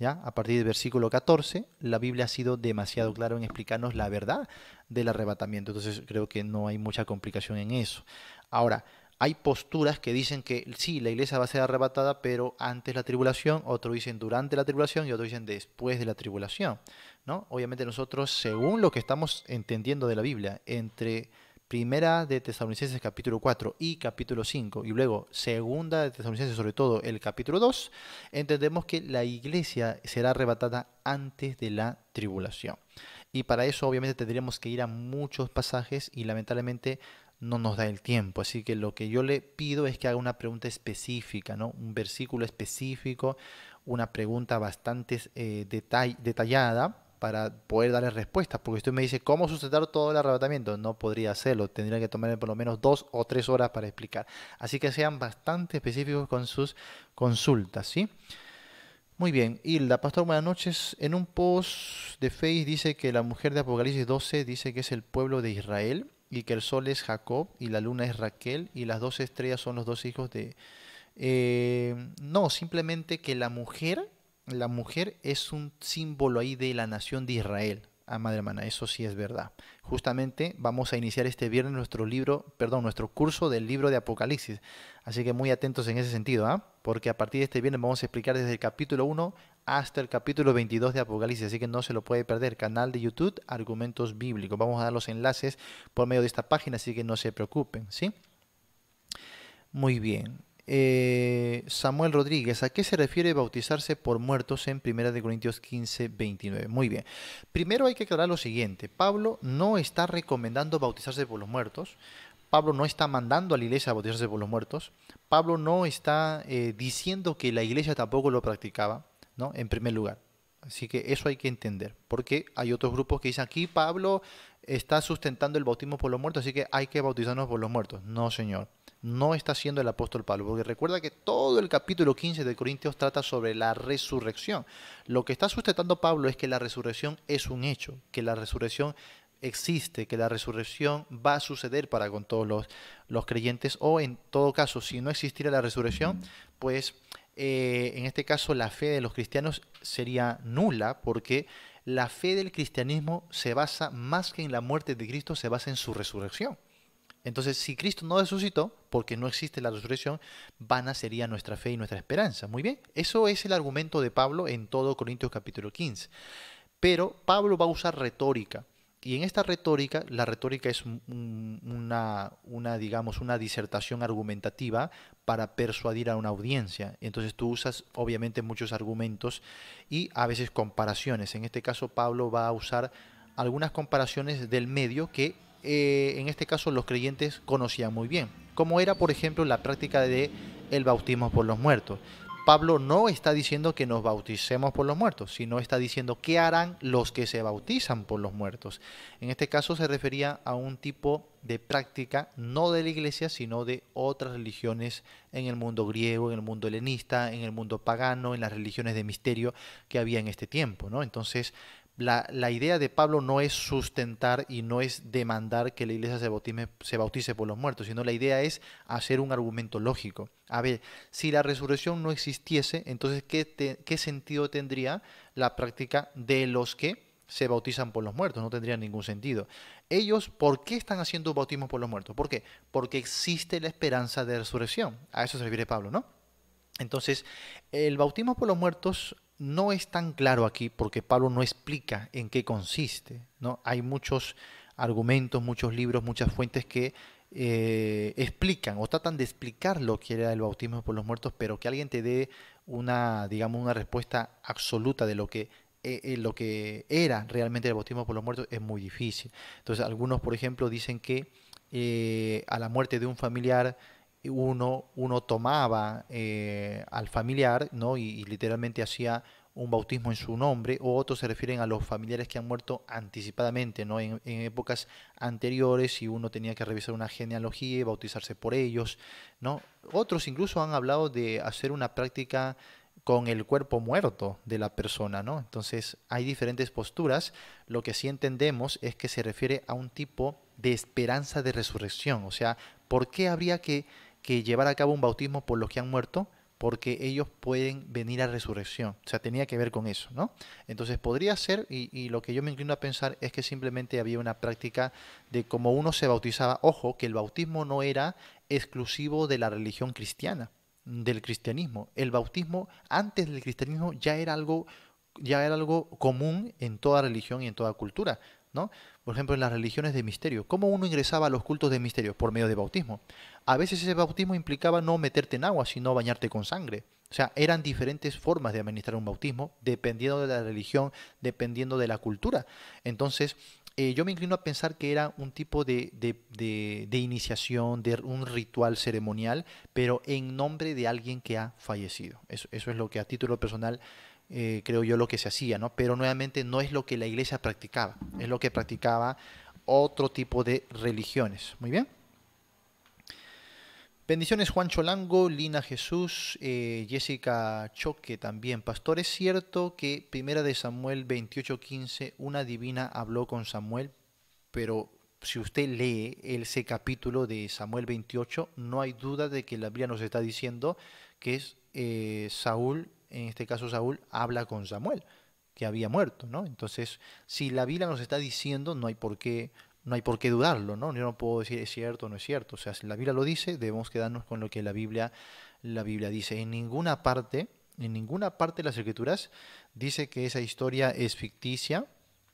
¿Ya? A partir del versículo 14, la Biblia ha sido demasiado clara en explicarnos la verdad del arrebatamiento. Entonces creo que no hay mucha complicación en eso. Ahora, hay posturas que dicen que sí, la iglesia va a ser arrebatada, pero antes la tribulación, otros dicen durante la tribulación y otros dicen después de la tribulación. ¿no? Obviamente nosotros, según lo que estamos entendiendo de la Biblia, entre primera de Tesalonicenses capítulo 4 y capítulo 5, y luego segunda de Tesalonicenses sobre todo el capítulo 2, entendemos que la iglesia será arrebatada antes de la tribulación. Y para eso obviamente tendríamos que ir a muchos pasajes y lamentablemente no nos da el tiempo. Así que lo que yo le pido es que haga una pregunta específica, ¿no? un versículo específico, una pregunta bastante eh, detallada para poder darle respuesta. Porque usted me dice, ¿cómo sustentar todo el arrebatamiento? No podría hacerlo. Tendría que tomarle por lo menos dos o tres horas para explicar. Así que sean bastante específicos con sus consultas. ¿sí? Muy bien, Hilda, Pastor, buenas noches. En un post de Face dice que la mujer de Apocalipsis 12 dice que es el pueblo de Israel y que el sol es Jacob y la luna es Raquel y las dos estrellas son los dos hijos de... Eh, no, simplemente que la mujer, la mujer es un símbolo ahí de la nación de Israel. amada ah, hermana, eso sí es verdad. Justamente vamos a iniciar este viernes nuestro libro, perdón, nuestro curso del libro de Apocalipsis. Así que muy atentos en ese sentido, ¿ah? porque a partir de este viernes vamos a explicar desde el capítulo 1 hasta el capítulo 22 de Apocalipsis, así que no se lo puede perder. Canal de YouTube, Argumentos Bíblicos. Vamos a dar los enlaces por medio de esta página, así que no se preocupen, ¿sí? Muy bien. Eh, Samuel Rodríguez, ¿a qué se refiere bautizarse por muertos en 1 Corintios 15, 29? Muy bien. Primero hay que aclarar lo siguiente. Pablo no está recomendando bautizarse por los muertos. Pablo no está mandando a la iglesia a bautizarse por los muertos. Pablo no está eh, diciendo que la iglesia tampoco lo practicaba. ¿no? En primer lugar. Así que eso hay que entender, porque hay otros grupos que dicen aquí Pablo está sustentando el bautismo por los muertos, así que hay que bautizarnos por los muertos. No, Señor, no está siendo el apóstol Pablo, porque recuerda que todo el capítulo 15 de Corintios trata sobre la resurrección. Lo que está sustentando Pablo es que la resurrección es un hecho, que la resurrección existe, que la resurrección va a suceder para con todos los, los creyentes, o en todo caso, si no existiera la resurrección, pues eh, en este caso la fe de los cristianos sería nula porque la fe del cristianismo se basa más que en la muerte de Cristo, se basa en su resurrección. Entonces, si Cristo no resucitó, porque no existe la resurrección, vana sería nuestra fe y nuestra esperanza. Muy bien, eso es el argumento de Pablo en todo Corintios capítulo 15. Pero Pablo va a usar retórica y en esta retórica, la retórica es una, digamos, una disertación argumentativa para persuadir a una audiencia. Entonces tú usas obviamente muchos argumentos y a veces comparaciones. En este caso Pablo va a usar algunas comparaciones del medio que eh, en este caso los creyentes conocían muy bien, como era por ejemplo la práctica de el bautismo por los muertos. Pablo no está diciendo que nos bauticemos por los muertos, sino está diciendo qué harán los que se bautizan por los muertos. En este caso se refería a un tipo de práctica no de la iglesia, sino de otras religiones en el mundo griego, en el mundo helenista, en el mundo pagano, en las religiones de misterio que había en este tiempo. ¿no? Entonces, la, idea de Pablo no es sustentar y no es demandar que la iglesia se bautice, se bautice por los muertos, sino la idea es hacer un argumento lógico. A ver, si la resurrección no existiese, entonces ¿qué, sentido tendría la práctica de los que se bautizan por los muertos, no tendría ningún sentido. Ellos, ¿por qué están haciendo bautismo por los muertos? ¿Por qué? Porque existe la esperanza de resurrección. A eso se refiere Pablo, ¿no? Entonces, el bautismo por los muertos no es tan claro aquí porque Pablo no explica en qué consiste. ¿no? Hay muchos argumentos, muchos libros, muchas fuentes que eh, explican o tratan de explicar lo que era el bautismo por los muertos, pero que alguien te dé una, digamos, una respuesta absoluta de lo que eh, eh, lo que era realmente el bautismo por los muertos es muy difícil. Entonces, algunos, por ejemplo, dicen que a la muerte de un familiar uno, uno tomaba eh, al familiar ¿no? y, literalmente hacía un bautismo en su nombre, o otros se refieren a los familiares que han muerto anticipadamente, ¿no? En, épocas anteriores, y uno tenía que revisar una genealogía y bautizarse por ellos. ¿no? Otros incluso han hablado de hacer una práctica con el cuerpo muerto de la persona, ¿no? Entonces hay diferentes posturas. Lo que sí entendemos es que se refiere a un tipo de esperanza de resurrección. O sea, ¿por qué habría que que llevar a cabo un bautismo por los que han muerto, porque ellos pueden venir a resurrección. O sea, tenía que ver con eso, ¿no? Entonces podría ser, y, lo que yo me inclino a pensar es que simplemente había una práctica de cómo uno se bautizaba. Ojo, que el bautismo no era exclusivo de la religión cristiana, del cristianismo. El bautismo antes del cristianismo ya era algo, ya era algo común en toda religión y en toda cultura, ¿no? por ejemplo, en las religiones de misterio. ¿Cómo uno ingresaba a los cultos de misterio? Por medio de bautismo. A veces ese bautismo implicaba no meterte en agua, sino bañarte con sangre. O sea, eran diferentes formas de administrar un bautismo, dependiendo de la religión, dependiendo de la cultura. Entonces, eh, yo me inclino a pensar que era un tipo de, iniciación, de un ritual ceremonial, pero en nombre de alguien que ha fallecido. eso es lo que a título personal eh, creo yo, lo que se hacía, ¿no? Pero nuevamente no es lo que la iglesia practicaba, es lo que practicaba otro tipo de religiones. Muy bien. Bendiciones Juan Cholango, Lina Jesús, eh, Jessica Choque también. Pastor, ¿es cierto que Primera de Samuel 28:15 una divina habló con Samuel? Pero si usted lee ese capítulo de Samuel 28, no hay duda de que la Biblia nos está diciendo que es eh, Saúl en este caso Saúl, habla con Samuel, que había muerto, ¿no? Entonces, si la Biblia nos está diciendo, no hay por qué, no hay por qué dudarlo, ¿no? Yo no puedo decir es cierto o no es cierto. O sea, si la Biblia lo dice, debemos quedarnos con lo que la Biblia, la Biblia dice. En ninguna parte, en ninguna parte de las escrituras dice que esa historia es ficticia,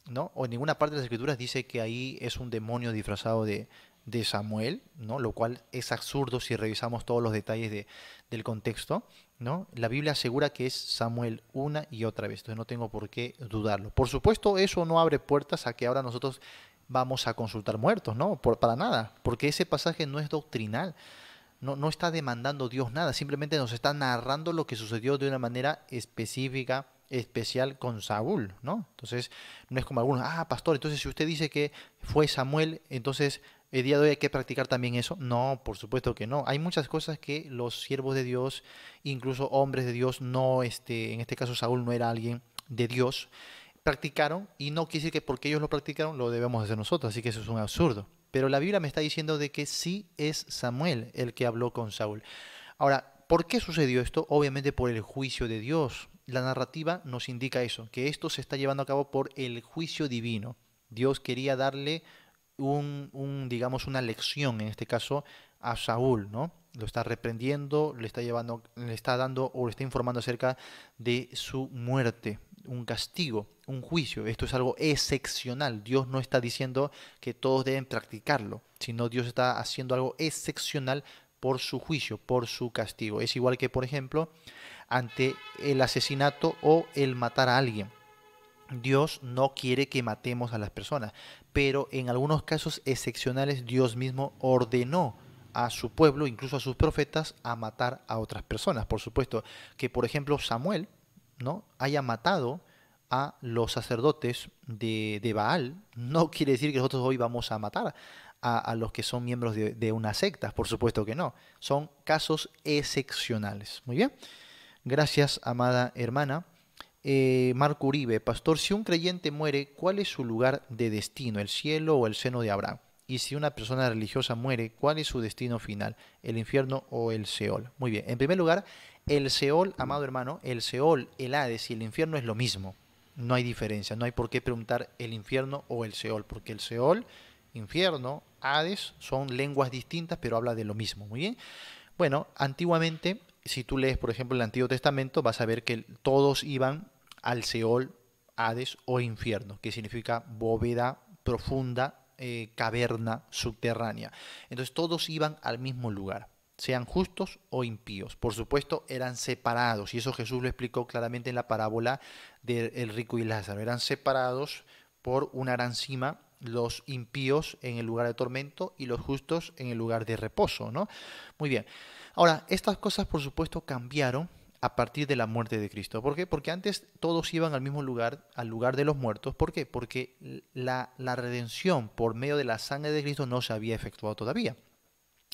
¿no? O en ninguna parte de las escrituras dice que ahí es un demonio disfrazado de, de Samuel, ¿no? lo cual es absurdo si revisamos todos los detalles del contexto. ¿no? La Biblia asegura que es Samuel una y otra vez, entonces no tengo por qué dudarlo. Por supuesto, eso no abre puertas a que ahora nosotros vamos a consultar muertos, no, por, para nada, porque ese pasaje no es doctrinal. No, no, está demandando Dios nada, simplemente nos está narrando lo que sucedió de una manera específica, especial con Saúl, ¿no? Entonces, no es como algunos, ah, pastor, entonces si usted dice que fue Samuel, entonces ¿El día de hoy hay que practicar también eso? No, por supuesto que no. Hay muchas cosas que los siervos de Dios, incluso hombres de Dios, no, este, en este caso Saúl no era alguien de Dios, practicaron y no quiere decir que porque ellos lo practicaron lo debemos hacer nosotros, así que eso es un absurdo. Pero la Biblia me está diciendo de que sí es Samuel el que habló con Saúl. Ahora, ¿por qué sucedió esto? Obviamente por el juicio de Dios. La narrativa nos indica eso, que esto se está llevando a cabo por el juicio divino. Dios quería darle un, digamos, una lección, en este caso, a Saúl, ¿no? Lo está reprendiendo, le está llevando, le está dando o le está informando acerca de su muerte, un castigo, un juicio. Esto es algo excepcional. Dios no está diciendo que todos deben practicarlo, sino Dios está haciendo algo excepcional por su juicio, por su castigo. Es igual que, por ejemplo, ante el asesinato o el matar a alguien. Dios no quiere que matemos a las personas, pero en algunos casos excepcionales Dios mismo ordenó a su pueblo, incluso a sus profetas, a matar a otras personas. Por supuesto, que por ejemplo Samuel ¿no? haya matado a los sacerdotes de, Baal, no quiere decir que nosotros hoy vamos a matar a, los que son miembros de, de, una secta, por supuesto que no. Son casos excepcionales. Muy bien. Gracias, amada hermana. Eh, Marco Uribe, Pastor, si un creyente muere, ¿cuál es su lugar de destino, el cielo o el seno de Abraham? Y si una persona religiosa muere, ¿cuál es su destino final, el infierno o el Seol? Muy bien, en primer lugar, el Seol, amado hermano, el Seol, el Hades y el infierno es lo mismo. No hay diferencia, no hay por qué preguntar el infierno o el Seol, porque el Seol, infierno, Hades son lenguas distintas, pero habla de lo mismo. Muy bien. Bueno, antiguamente si tú lees, por ejemplo, el Antiguo Testamento, vas a ver que todos iban al Seol, Hades o infierno, que significa bóveda profunda, eh, caverna subterránea. Entonces todos iban al mismo lugar sean justos o impíos. Por supuesto, eran separados, y eso Jesús lo explicó claramente en la parábola del rico y Lázaro. Eran separados por una arancima los impíos en el lugar de tormento y los justos en el lugar de reposo, ¿no? Muy bien. Ahora, estas cosas por supuesto cambiaron a partir de la muerte de Cristo. ¿Por qué? Porque antes todos iban al mismo lugar, al lugar de los muertos. ¿Por qué? Porque la, redención por medio de la sangre de Cristo no se había efectuado todavía.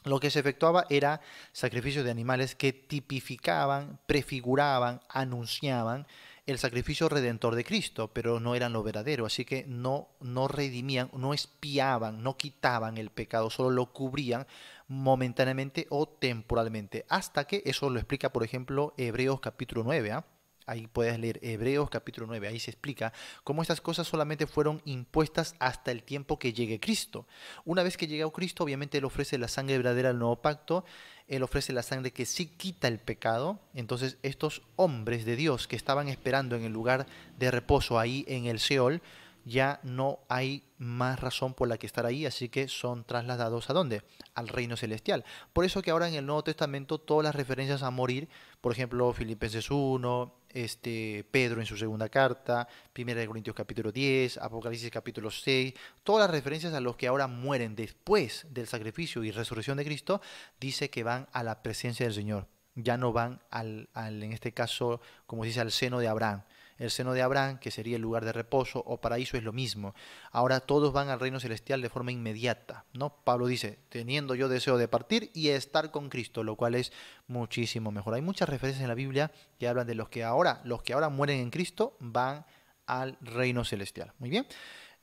Lo que se efectuaba era sacrificio de animales que tipificaban, prefiguraban, anunciaban el sacrificio redentor de Cristo, pero no eran lo verdadero, así que no, no redimían, no espiaban, no quitaban el pecado, solo lo cubrían momentáneamente o temporalmente, hasta que eso lo explica, por ejemplo, Hebreos capítulo 9. ¿ah? Ahí puedes leer Hebreos capítulo 9, ahí se explica cómo estas cosas solamente fueron impuestas hasta el tiempo que llegue Cristo. Una vez que llega Cristo, obviamente Él ofrece la sangre verdadera al nuevo pacto, Él ofrece la sangre que sí quita el pecado. Entonces estos hombres de Dios que estaban esperando en el lugar de reposo ahí en el Seol, ya no hay más razón por la que estar ahí, así que son trasladados a dónde? Al reino celestial. Por eso que ahora en el Nuevo Testamento todas las referencias a morir, por ejemplo, Filipenses 1, este, Pedro en su segunda carta, 1 Corintios capítulo 10, Apocalipsis capítulo 6, todas las referencias a los que ahora mueren después del sacrificio y resurrección de Cristo, dice que van a la presencia del Señor, ya no van al, en este caso, como dice, al seno de Abraham el seno de Abraham, que sería el lugar de reposo o paraíso, es lo mismo. Ahora todos van al reino celestial de forma inmediata, ¿no? Pablo dice, teniendo yo deseo de partir y estar con Cristo, lo cual es muchísimo mejor. Hay muchas referencias en la Biblia que hablan de los que ahora, los que ahora mueren en Cristo van al reino celestial. Muy bien.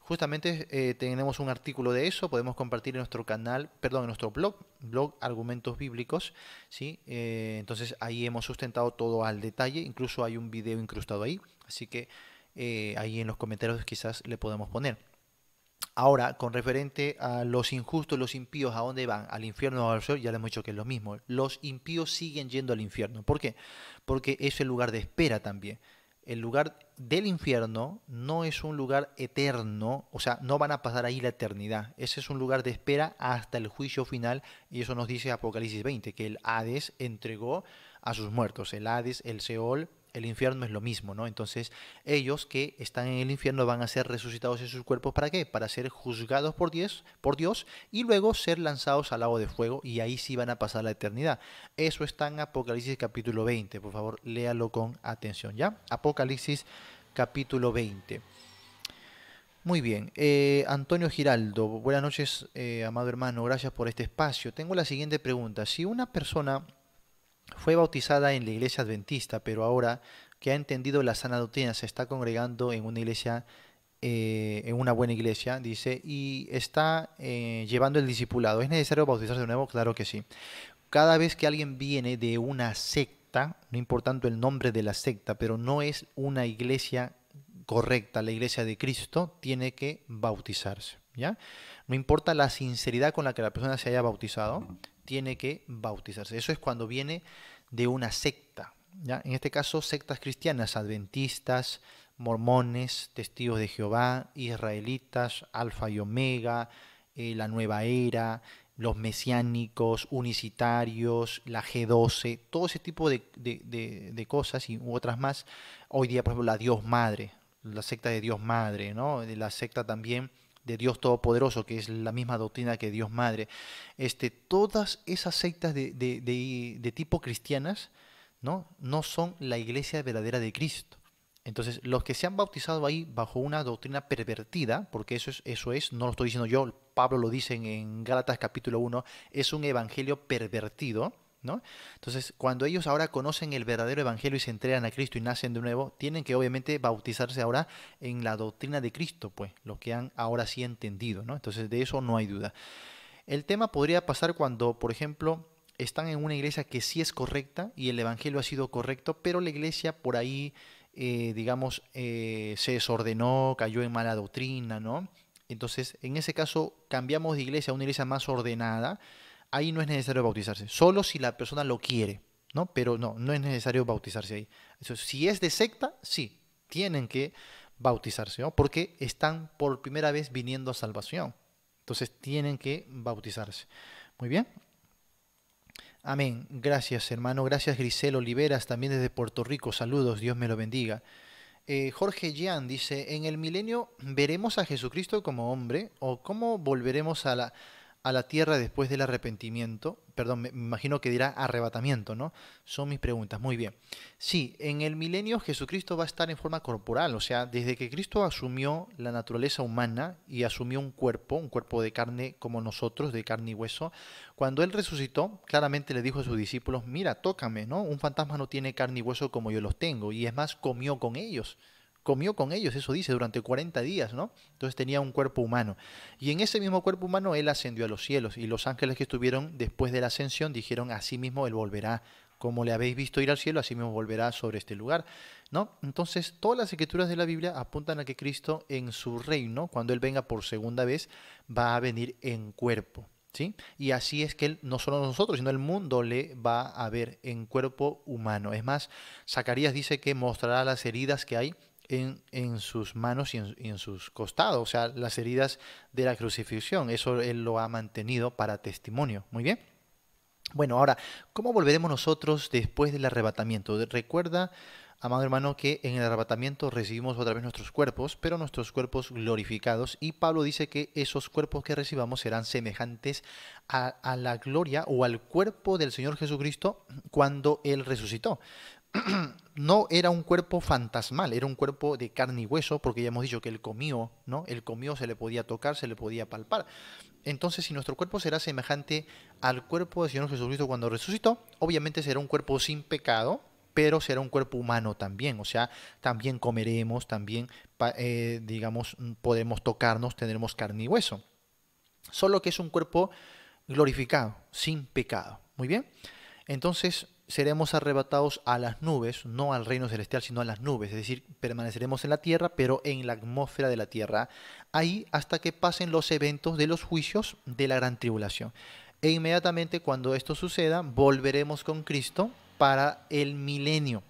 Justamente eh, tenemos un artículo de eso, podemos compartir en nuestro canal, perdón, en nuestro blog, blog Argumentos Bíblicos, ¿sí? Eh, entonces ahí hemos sustentado todo al detalle, incluso hay un video incrustado ahí, así que eh, ahí en los comentarios quizás le podemos poner. Ahora, con referente a los injustos, los impíos, ¿a dónde van? ¿Al infierno o al sol? Ya le hemos dicho que es lo mismo. Los impíos siguen yendo al infierno. ¿Por qué? Porque es el lugar de espera también el lugar del infierno no es un lugar eterno, o sea, no van a pasar ahí la eternidad. Ese es un lugar de espera hasta el juicio final y eso nos dice Apocalipsis 20, que el Hades entregó a sus muertos. El Hades, el Seol, el infierno es lo mismo, ¿no? Entonces, ellos que están en el infierno van a ser resucitados en sus cuerpos, ¿para qué? Para ser juzgados por Dios, por Dios y luego ser lanzados al lago de fuego y ahí sí van a pasar la eternidad. Eso está en Apocalipsis capítulo 20, por favor, léalo con atención, ¿ya? Apocalipsis capítulo 20. Muy bien, eh, Antonio Giraldo, buenas noches, eh, amado hermano, gracias por este espacio. Tengo la siguiente pregunta. Si una persona fue bautizada en la iglesia adventista, pero ahora que ha entendido la sana doctrina, se está congregando en una iglesia, eh, en una buena iglesia, dice, y está eh, llevando el discipulado. ¿Es necesario bautizarse de nuevo? Claro que sí. Cada vez que alguien viene de una secta, no importando el nombre de la secta, pero no es una iglesia correcta, la iglesia de Cristo, tiene que bautizarse. ¿ya? No importa la sinceridad con la que la persona se haya bautizado, tiene que bautizarse. Eso es cuando viene de una secta. ¿ya? En este caso, sectas cristianas, adventistas, mormones, testigos de Jehová, israelitas, alfa y omega, eh, la nueva era, los mesiánicos, unicitarios, la G12, todo ese tipo de, cosas y otras más. Hoy día, por ejemplo, la Dios Madre, la secta de Dios Madre, ¿no? la secta también de Dios Todopoderoso, que es la misma doctrina que Dios Madre, este, todas esas sectas de, tipo cristianas ¿no? no son la iglesia verdadera de Cristo. Entonces, los que se han bautizado ahí bajo una doctrina pervertida, porque eso es, eso es, no lo estoy diciendo yo, Pablo lo dice en Gálatas capítulo 1, es un evangelio pervertido, entonces, cuando ellos ahora conocen el verdadero evangelio y se entregan a Cristo y nacen de nuevo, tienen que obviamente bautizarse ahora en la doctrina de Cristo, pues, lo que han ahora sí entendido, ¿no? Entonces, de eso no hay duda. El tema podría pasar cuando, por ejemplo, están en una iglesia que sí es correcta y el evangelio ha sido correcto, pero la iglesia por ahí, eh, digamos, eh, se desordenó, cayó en mala doctrina, ¿no? Entonces, en ese caso, cambiamos de iglesia a una iglesia más ordenada ahí no es necesario bautizarse, solo si la persona lo quiere, ¿no? Pero no, no es necesario bautizarse ahí. si es de secta, sí, tienen que bautizarse, ¿no? Porque están por primera vez viniendo a salvación. Entonces tienen que bautizarse. Muy bien. Amén. Gracias, hermano. Gracias, Grisel Oliveras, también desde Puerto Rico. Saludos, Dios me lo bendiga. Eh, Jorge Jean dice, en el milenio veremos a Jesucristo como hombre o cómo volveremos a la, a la tierra después del arrepentimiento, perdón, me imagino que dirá arrebatamiento, ¿no? Son mis preguntas, muy bien. Sí, en el milenio Jesucristo va a estar en forma corporal, o sea, desde que Cristo asumió la naturaleza humana y asumió un cuerpo, un cuerpo de carne como nosotros, de carne y hueso, cuando Él resucitó, claramente le dijo a sus discípulos, mira, tócame, ¿no? Un fantasma no tiene carne y hueso como yo los tengo, y es más, comió con ellos comió con ellos, eso dice, durante 40 días, ¿no? Entonces tenía un cuerpo humano. Y en ese mismo cuerpo humano él ascendió a los cielos y los ángeles que estuvieron después de la ascensión dijeron, así mismo él volverá. Como le habéis visto ir al cielo, así mismo volverá sobre este lugar, ¿no? Entonces, todas las escrituras de la Biblia apuntan a que Cristo en su reino, cuando él venga por segunda vez, va a venir en cuerpo. ¿Sí? Y así es que él, no solo nosotros, sino el mundo le va a ver en cuerpo humano. Es más, Zacarías dice que mostrará las heridas que hay en, sus manos y en, sus costados, o sea, las heridas de la crucifixión. Eso él lo ha mantenido para testimonio. Muy bien. Bueno, ahora, ¿cómo volveremos nosotros después del arrebatamiento? Recuerda, amado hermano, que en el arrebatamiento recibimos otra vez nuestros cuerpos, pero nuestros cuerpos glorificados. Y Pablo dice que esos cuerpos que recibamos serán semejantes a la gloria o al cuerpo del Señor Jesucristo cuando Él resucitó. no era un cuerpo fantasmal, era un cuerpo de carne y hueso, porque ya hemos dicho que el comió, ¿no? El comió se le podía tocar, se le podía palpar. Entonces, si nuestro cuerpo será semejante al cuerpo del Señor Jesucristo cuando resucitó, obviamente será un cuerpo sin pecado, pero será un cuerpo humano también, o sea, también comeremos, también, eh, digamos, podemos tocarnos, tendremos carne y hueso. Solo que es un cuerpo glorificado, sin pecado. Muy bien. Entonces, seremos arrebatados a las nubes, no al reino celestial, sino a las nubes, es decir, permaneceremos en la tierra, pero en la atmósfera de la tierra, ahí hasta que pasen los eventos de los juicios de la gran tribulación. E inmediatamente cuando esto suceda, volveremos con Cristo para el milenio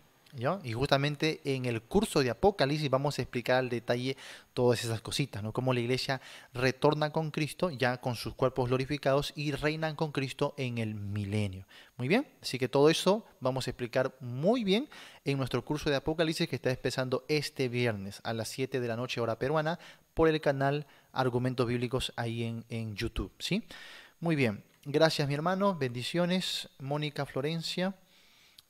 y justamente en el curso de Apocalipsis vamos a explicar al detalle todas esas cositas, ¿no? Cómo la iglesia retorna con Cristo, ya con sus cuerpos glorificados y reinan con Cristo en el milenio. Muy bien, así que todo eso vamos a explicar muy bien en nuestro curso de Apocalipsis que está empezando este viernes a las 7 de la noche hora peruana por el canal Argumentos Bíblicos ahí en, en YouTube, ¿sí? Muy bien, gracias mi hermano, bendiciones, Mónica Florencia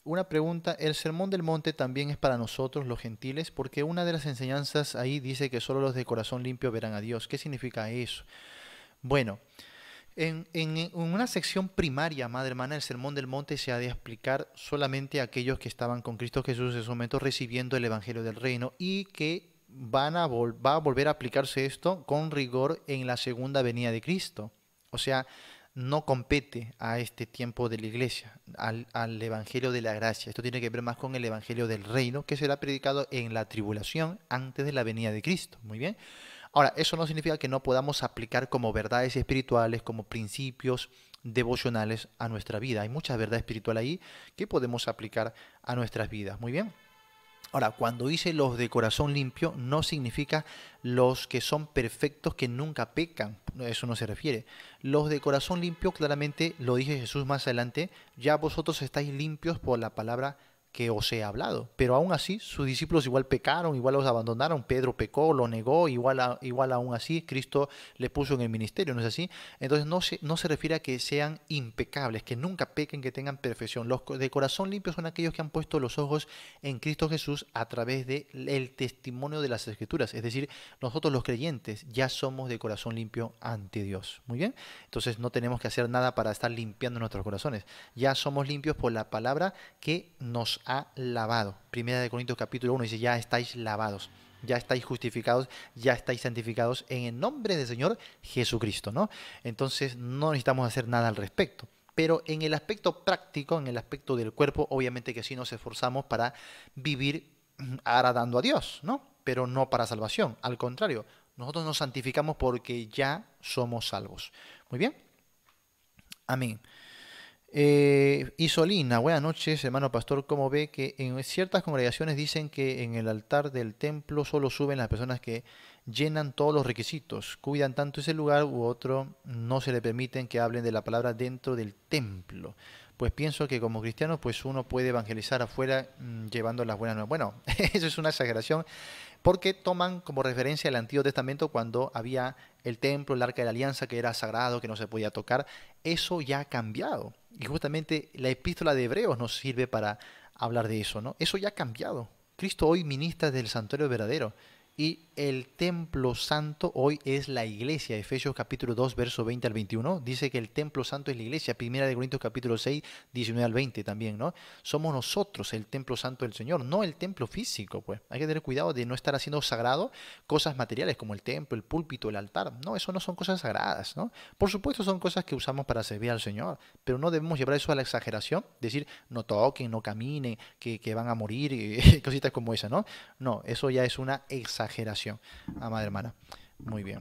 una pregunta, ¿el sermón del monte también es para nosotros los gentiles? Porque una de las enseñanzas ahí dice que solo los de corazón limpio verán a Dios. ¿Qué significa eso? Bueno, en, una sección primaria, madre hermana, el Sermón del Monte se ha de explicar solamente a aquellos que estaban con Cristo Jesús en su momento recibiendo el Evangelio del Reino y que van va a volver a aplicarse esto con rigor en la segunda venida de Cristo. O sea, no compete a este tiempo de la iglesia, al, al, Evangelio de la Gracia. Esto tiene que ver más con el Evangelio del Reino, que será predicado en la tribulación antes de la venida de Cristo. Muy bien. Ahora, eso no significa que no podamos aplicar como verdades espirituales, como principios devocionales a nuestra vida. Hay mucha verdad espiritual ahí que podemos aplicar a nuestras vidas. Muy bien. Ahora, cuando dice los de corazón limpio, no significa los que son perfectos, que nunca pecan, eso no se refiere. Los de corazón limpio, claramente lo dice Jesús más adelante, ya vosotros estáis limpios por la palabra que os he hablado. Pero aún así, sus discípulos igual pecaron, igual los abandonaron. Pedro pecó, lo negó, igual, igual aún así Cristo le puso en el ministerio, ¿no es así? Entonces no se, no se refiere a que sean impecables, que nunca pequen, que tengan perfección. Los de corazón limpio son aquellos que han puesto los ojos en Cristo Jesús a través del testimonio de las Escrituras. Es decir, nosotros los creyentes ya somos de corazón limpio ante Dios. Muy bien, entonces no tenemos que hacer nada para estar limpiando nuestros corazones. Ya somos limpios por la palabra que nos ha lavado. Primera de Corintios capítulo 1 dice, ya estáis lavados, ya estáis justificados, ya estáis santificados en el nombre del Señor Jesucristo, ¿no? Entonces no necesitamos hacer nada al respecto. Pero en el aspecto práctico, en el aspecto del cuerpo, obviamente que sí nos esforzamos para vivir mm, agradando a Dios, ¿no? Pero no para salvación. Al contrario, nosotros nos santificamos porque ya somos salvos. Muy bien. Amén. Eh, Isolina, buenas noches, hermano pastor. ¿Cómo ve que en ciertas congregaciones dicen que en el altar del templo solo suben las personas que llenan todos los requisitos, cuidan tanto ese lugar u otro, no se le permiten que hablen de la palabra dentro del templo? Pues pienso que como cristianos, pues uno puede evangelizar afuera mm, llevando las buenas nuevas. Bueno, eso es una exageración porque toman como referencia el Antiguo Testamento cuando había el templo, el arca de la alianza, que era sagrado, que no se podía tocar. Eso ya ha cambiado. Y justamente la epístola de Hebreos nos sirve para hablar de eso, ¿no? Eso ya ha cambiado. Cristo hoy ministra del santuario verdadero y el templo santo hoy es la iglesia. Efesios capítulo 2, verso 20 al 21. Dice que el templo santo es la iglesia. Primera de Corintios capítulo 6, 19 al 20 también, ¿no? Somos nosotros el templo santo del Señor, no el templo físico, pues. Hay que tener cuidado de no estar haciendo sagrado cosas materiales como el templo, el púlpito, el altar. No, eso no son cosas sagradas, ¿no? Por supuesto son cosas que usamos para servir al Señor, pero no debemos llevar eso a la exageración, decir, no toquen, no caminen, que, van a morir, cositas como esa, ¿no? No, eso ya es una exageración exageración, amada hermana. Muy bien.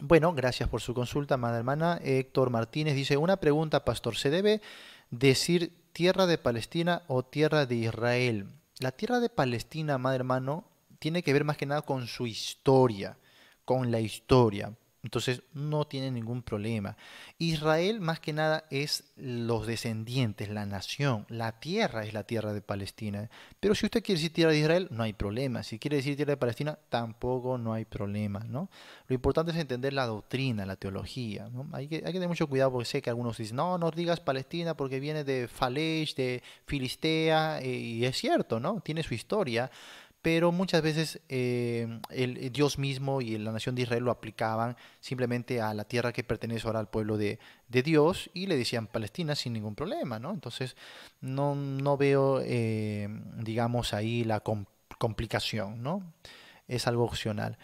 Bueno, gracias por su consulta, madre hermana. Héctor Martínez dice, una pregunta, pastor, ¿se debe decir tierra de Palestina o tierra de Israel? La tierra de Palestina, madre hermano, tiene que ver más que nada con su historia, con la historia. Entonces no tiene ningún problema. Israel más que nada es los descendientes, la nación, la tierra es la tierra de Palestina. Pero si usted quiere decir tierra de Israel, no hay problema. Si quiere decir tierra de Palestina, tampoco no hay problema. ¿no? Lo importante es entender la doctrina, la teología. Hay, que, tener mucho cuidado porque sé que algunos dicen, no, no digas Palestina porque viene de Falej, de Filistea. Eh, y es cierto, ¿no? Tiene su historia pero muchas veces eh, el, Dios mismo y la nación de Israel lo aplicaban simplemente a la tierra que pertenece ahora al pueblo de, Dios y le decían Palestina sin ningún problema, ¿no? Entonces no, no veo, eh, digamos, ahí la complicación, ¿no? Es algo opcional.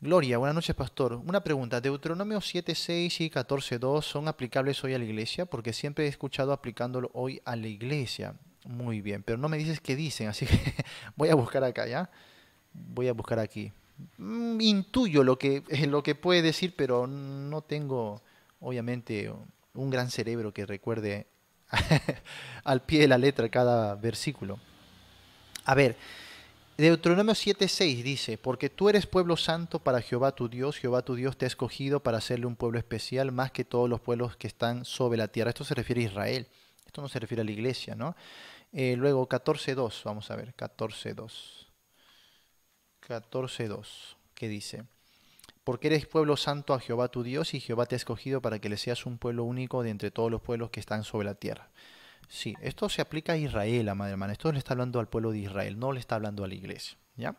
Gloria, buenas noches, pastor. Una pregunta, Deuteronomio 7, 6 y 14, 2 son aplicables hoy a la iglesia porque siempre he escuchado aplicándolo hoy a la iglesia. Muy bien, pero no me dices qué dicen, así que voy a buscar acá, ¿ya? Voy a buscar aquí. Mm, intuyo lo que, lo que puede decir, pero no tengo, obviamente, un gran cerebro que recuerde al pie de la letra cada versículo. A ver, Deuteronomio 7:6 dice, porque tú eres pueblo santo para Jehová tu Dios, Jehová tu Dios te ha escogido para hacerle un pueblo especial más que todos los pueblos que están sobre la tierra. Esto se refiere a Israel, esto no se refiere a la iglesia, ¿no? Eh, luego 14.2, vamos a ver, 14.2. 14.2, qué dice, porque eres pueblo santo a Jehová tu Dios y Jehová te ha escogido para que le seas un pueblo único de entre todos los pueblos que están sobre la tierra. Sí, esto se aplica a Israel, amada hermana. Esto le está hablando al pueblo de Israel, no le está hablando a la iglesia. ¿ya?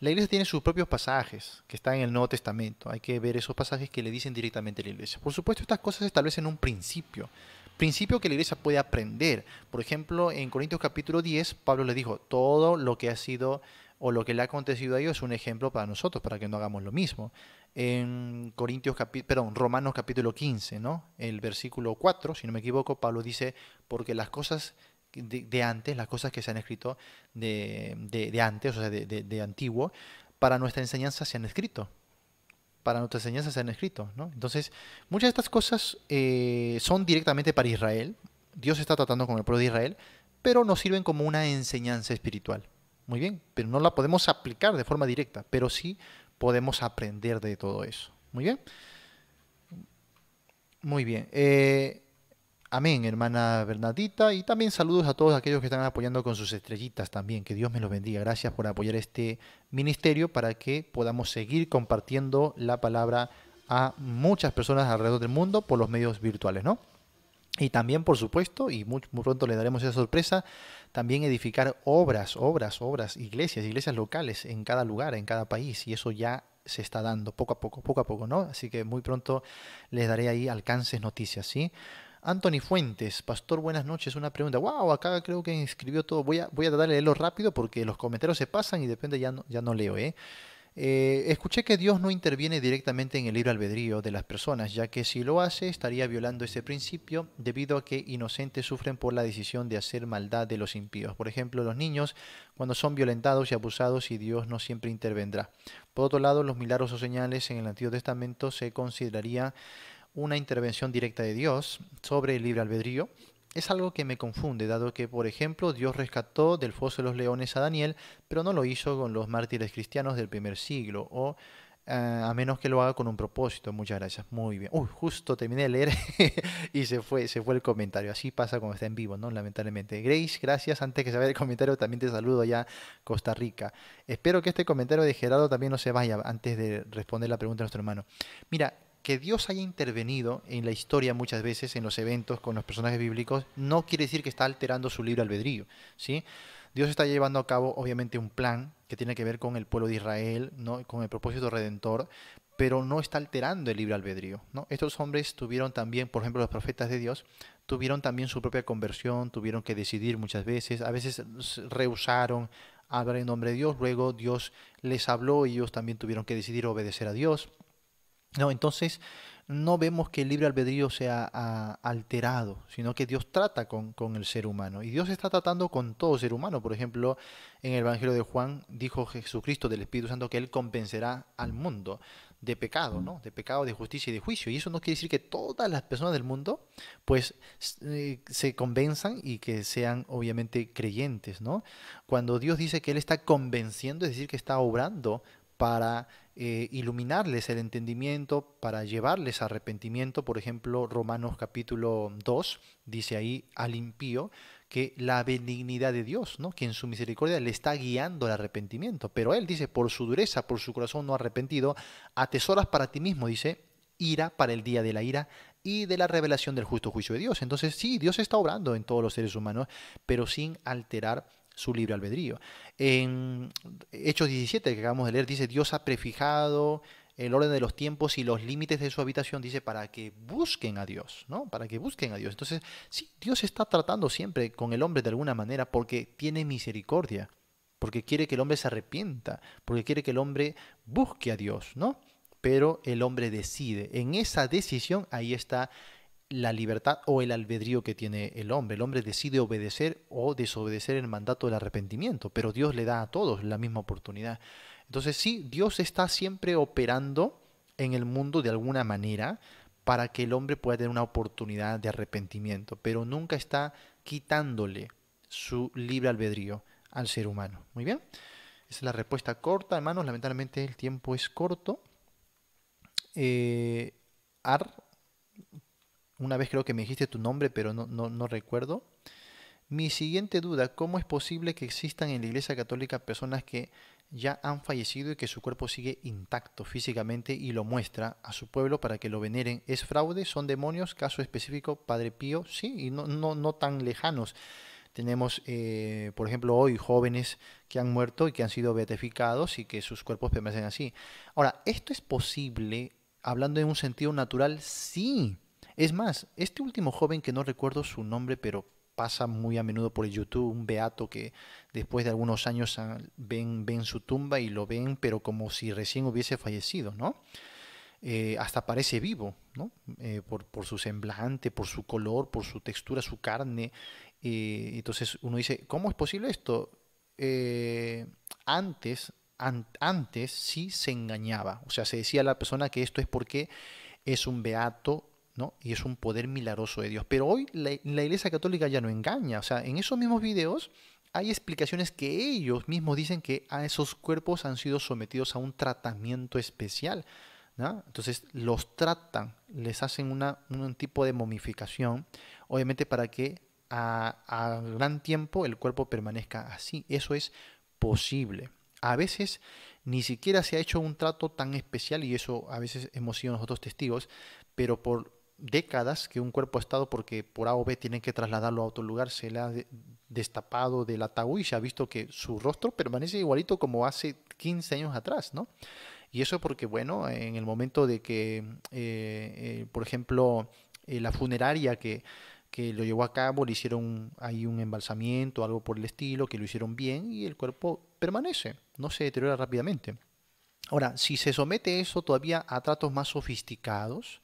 La iglesia tiene sus propios pasajes que están en el Nuevo Testamento. Hay que ver esos pasajes que le dicen directamente a la iglesia. Por supuesto, estas cosas se establecen un principio. Principio que la iglesia puede aprender. Por ejemplo, en Corintios capítulo 10, Pablo le dijo, todo lo que ha sido o lo que le ha acontecido a ellos es un ejemplo para nosotros, para que no hagamos lo mismo. En Corintios capítulo, perdón, Romanos capítulo 15, ¿no? El versículo 4, si no me equivoco, Pablo dice, porque las cosas de, antes, las cosas que se han escrito de, de antes, o sea, de antiguo, para nuestra enseñanza se han escrito, para nuestras enseñanzas han escrito. ¿no? Entonces, muchas de estas cosas eh, son directamente para Israel. Dios está tratando con el pueblo de Israel, pero nos sirven como una enseñanza espiritual. Muy bien, pero no la podemos aplicar de forma directa, pero sí podemos aprender de todo eso. Muy bien. Muy bien. Eh, Amén, hermana Bernadita. Y también saludos a todos aquellos que están apoyando con sus estrellitas también. Que Dios me los bendiga. Gracias por apoyar este ministerio para que podamos seguir compartiendo la palabra a muchas personas alrededor del mundo por los medios virtuales, ¿no? Y también, por supuesto, y muy, muy, pronto le daremos esa sorpresa, también edificar obras, obras, obras, iglesias, iglesias locales en cada lugar, en cada país. Y eso ya se está dando poco a poco, poco a poco, ¿no? Así que muy pronto les daré ahí alcances, noticias, ¿sí? Anthony Fuentes, Pastor, buenas noches. Una pregunta. Wow, acá creo que escribió todo. Voy a, voy a tratar de leerlo rápido porque los comentarios se pasan y depende, ya no, ya no leo. ¿eh? eh escuché que Dios no interviene directamente en el libro albedrío de las personas, ya que si lo hace estaría violando ese principio debido a que inocentes sufren por la decisión de hacer maldad de los impíos. Por ejemplo, los niños cuando son violentados y abusados y Dios no siempre intervendrá. Por otro lado, los milagros o señales en el Antiguo Testamento se consideraría una intervención directa de Dios sobre el libre albedrío es algo que me confunde, dado que, por ejemplo, Dios rescató del foso de los leones a Daniel, pero no lo hizo con los mártires cristianos del primer siglo, o eh, a menos que lo haga con un propósito. Muchas gracias. Muy bien. Uy, justo terminé de leer y se fue, se fue el comentario. Así pasa cuando está en vivo, ¿no? Lamentablemente. Grace, gracias. Antes que se el comentario, también te saludo ya, Costa Rica. Espero que este comentario de Gerardo también no se vaya antes de responder la pregunta de nuestro hermano. Mira, que Dios haya intervenido en la historia muchas veces, en los eventos, con los personajes bíblicos, no quiere decir que está alterando su libre albedrío, ¿sí? Dios está llevando a cabo, obviamente, un plan que tiene que ver con el pueblo de Israel, ¿no? con el propósito redentor, pero no está alterando el libre albedrío. Estos hombres tuvieron también, por ejemplo, los profetas de Dios, tuvieron también su propia conversión, tuvieron que decidir muchas veces, a veces rehusaron hablar en nombre de Dios, luego Dios les habló y ellos también tuvieron que decidir obedecer a Dios. No, entonces no vemos que el libre albedrío sea ah, alterado, sino que Dios trata con, con, el ser humano. Y Dios está tratando con todo ser humano. Por ejemplo, en el Evangelio de Juan dijo Jesucristo del Espíritu Santo que Él convencerá al mundo de pecado, ¿no? De pecado, de justicia y de juicio. Y eso no quiere decir que todas las personas del mundo, pues, eh, se convenzan y que sean, obviamente, creyentes, ¿no? Cuando Dios dice que Él está convenciendo, es decir, que está obrando para eh, iluminarles el entendimiento, para llevarles arrepentimiento. Por ejemplo, Romanos capítulo 2 dice ahí al impío que la benignidad de Dios, ¿no? que en su misericordia le está guiando al arrepentimiento. Pero él dice, por su dureza, por su corazón no arrepentido, atesoras para ti mismo, dice, ira para el día de la ira y de la revelación del justo juicio de Dios. Entonces sí, Dios está obrando en todos los seres humanos, pero sin alterar su libre albedrío. En Hechos 17, que acabamos de leer, dice, Dios ha prefijado el orden de los tiempos y los límites de su habitación, dice, para que busquen a Dios, ¿no? Para que busquen a Dios. Entonces, sí, Dios está tratando siempre con el hombre de alguna manera porque tiene misericordia, porque quiere que el hombre se arrepienta, porque quiere que el hombre busque a Dios, ¿no? Pero el hombre decide. En esa decisión ahí está la libertad o el albedrío que tiene el hombre. El hombre decide obedecer o desobedecer el mandato del arrepentimiento, pero Dios le da a todos la misma oportunidad. Entonces sí, Dios está siempre operando en el mundo de alguna manera para que el hombre pueda tener una oportunidad de arrepentimiento, pero nunca está quitándole su libre albedrío al ser humano. Muy bien, esa es la respuesta corta, hermanos. Lamentablemente el tiempo es corto. Eh, Ar una vez creo que me dijiste tu nombre, pero no, no, no recuerdo. Mi siguiente duda, ¿cómo es posible que existan en la Iglesia Católica personas que ya han fallecido y que su cuerpo sigue intacto físicamente y lo muestra a su pueblo para que lo veneren. ¿Es fraude? ¿Son demonios? Caso específico, Padre Pío, sí, y no, no, no tan lejanos. Tenemos, eh, por ejemplo, hoy jóvenes que han muerto y que han sido beatificados y que sus cuerpos permanecen así. Ahora, ¿esto es posible hablando en un sentido natural? Sí. Es más, este último joven que no recuerdo su nombre, pero pasa muy a menudo por YouTube, un beato que después de algunos años ah, ven, su tumba y lo ven, pero como si recién hubiese fallecido, ¿no? Eh, hasta parece vivo, ¿no? Eh, por, su semblante, por su color, por su textura, su carne. entonces uno dice, ¿cómo es posible esto? Eh, antes, antes sí se engañaba, o sea, se decía a la persona que esto es porque es un beato y es un poder milagroso de Dios. Pero hoy la, Iglesia Católica ya no engaña. O sea, en esos mismos videos hay explicaciones que ellos mismos dicen que a esos cuerpos han sido sometidos a un tratamiento especial. Entonces los tratan, les hacen un tipo de momificación, obviamente para que a, a, gran tiempo el cuerpo permanezca así. Eso es posible. A veces ni siquiera se ha hecho un trato tan especial y eso a veces hemos sido nosotros testigos, pero por décadas que un cuerpo ha estado porque por A o B tienen que trasladarlo a otro lugar, se le ha destapado del ataúd y se ha visto que su rostro permanece igualito como hace 15 años atrás, ¿no? Y eso porque, bueno, en el momento de que, eh, eh, por ejemplo, eh, la funeraria que, que lo llevó a cabo, le hicieron ahí un embalsamiento, algo por el estilo, que lo hicieron bien y el cuerpo permanece, no se deteriora rápidamente. Ahora, si se somete eso todavía a tratos más sofisticados,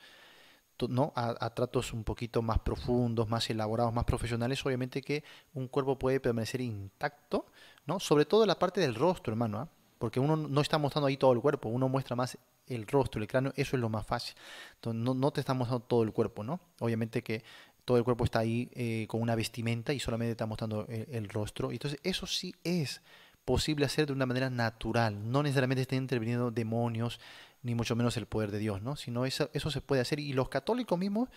a, tratos un poquito más profundos, más elaborados, más profesionales, obviamente que un cuerpo puede permanecer intacto, ¿no? Sobre todo la parte del rostro, hermano, ¿ah? porque uno no está mostrando ahí todo el cuerpo, uno muestra más el rostro, el cráneo, eso es lo más fácil. Entonces, no, no te está mostrando todo el cuerpo, ¿no? Obviamente que todo el cuerpo está ahí eh, con una vestimenta y solamente está mostrando el, el rostro. Entonces, eso sí es posible hacer de una manera natural, no necesariamente estén interviniendo demonios, ni mucho menos el poder de Dios, ¿no? Sino eso, eso se puede hacer y los católicos mismos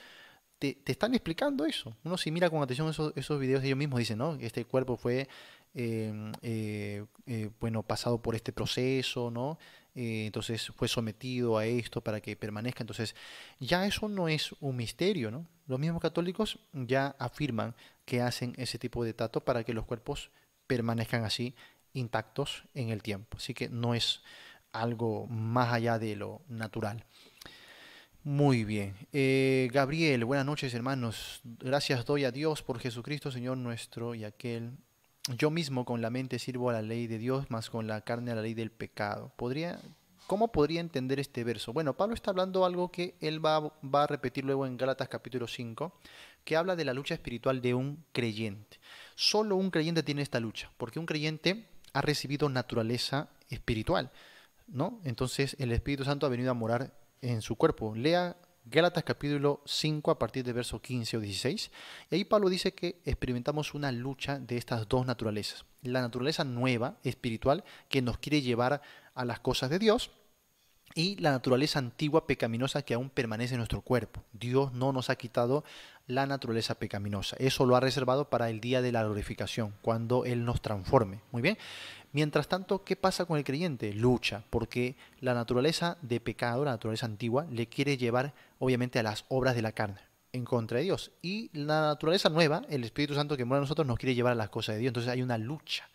te, están explicando eso. Uno si mira con atención esos, esos videos, ellos mismos dicen, ¿no? Este cuerpo fue, em, eh, eh, bueno, pasado por este proceso, ¿no? Eh, entonces fue sometido a esto para que permanezca. Entonces, ya eso no es un misterio, ¿no? Los mismos católicos ya afirman que hacen ese tipo de trato para que los cuerpos permanezcan así intactos en el tiempo. Así que no es algo más allá de lo natural. Muy bien. Eh, Gabriel, buenas noches hermanos. Gracias doy a Dios por Jesucristo, Señor nuestro y aquel. Yo mismo con la mente sirvo a la ley de Dios, más con la carne a la ley del pecado. ¿Podría, ¿Cómo podría entender este verso? Bueno, Pablo está hablando algo que él va, va a repetir luego en Gálatas capítulo 5, que habla de la lucha espiritual de un creyente. Solo un creyente tiene esta lucha, porque un creyente ha recibido naturaleza espiritual. Entonces el Espíritu Santo ha venido a morar en su cuerpo. Lea Gálatas capítulo 5 a partir de verso 15 o 16. Y ahí Pablo dice que experimentamos una lucha de estas dos naturalezas. La naturaleza nueva, espiritual, que nos quiere llevar a las cosas de Dios. Y la naturaleza antigua, pecaminosa, que aún permanece en nuestro cuerpo. Dios no nos ha quitado la naturaleza pecaminosa. Eso lo ha reservado para el día de la glorificación, cuando Él nos transforme. Muy bien. Mientras tanto, ¿qué pasa con el creyente? Lucha, porque la naturaleza de pecado, la naturaleza antigua, le quiere llevar obviamente a las obras de la carne en contra de Dios. Y la naturaleza nueva, el Espíritu Santo que mora en nosotros, nos quiere llevar a las cosas de Dios. Entonces hay una lucha.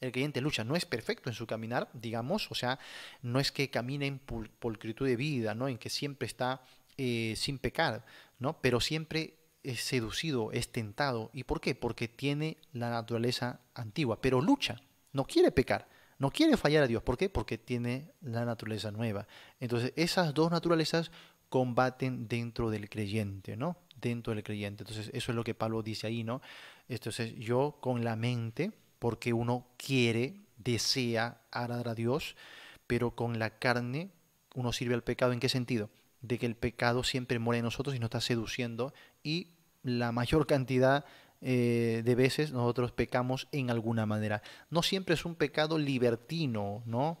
El creyente lucha, no es perfecto en su caminar, digamos, o sea, no es que camine en pulcritud de vida, ¿no? En que siempre está eh, sin pecar, ¿no? Pero siempre es seducido, es tentado. ¿Y por qué? Porque tiene la naturaleza antigua, pero lucha, no quiere pecar, no quiere fallar a Dios. ¿Por qué? Porque tiene la naturaleza nueva. Entonces, esas dos naturalezas combaten dentro del creyente, ¿no? Dentro del creyente. Entonces, eso es lo que Pablo dice ahí, ¿no? Entonces, yo con la mente, porque uno quiere, desea agradar a Dios, pero con la carne uno sirve al pecado. ¿En qué sentido? De que el pecado siempre muere en nosotros y nos está seduciendo y la mayor cantidad eh, de veces nosotros pecamos en alguna manera. No siempre es un pecado libertino, ¿no?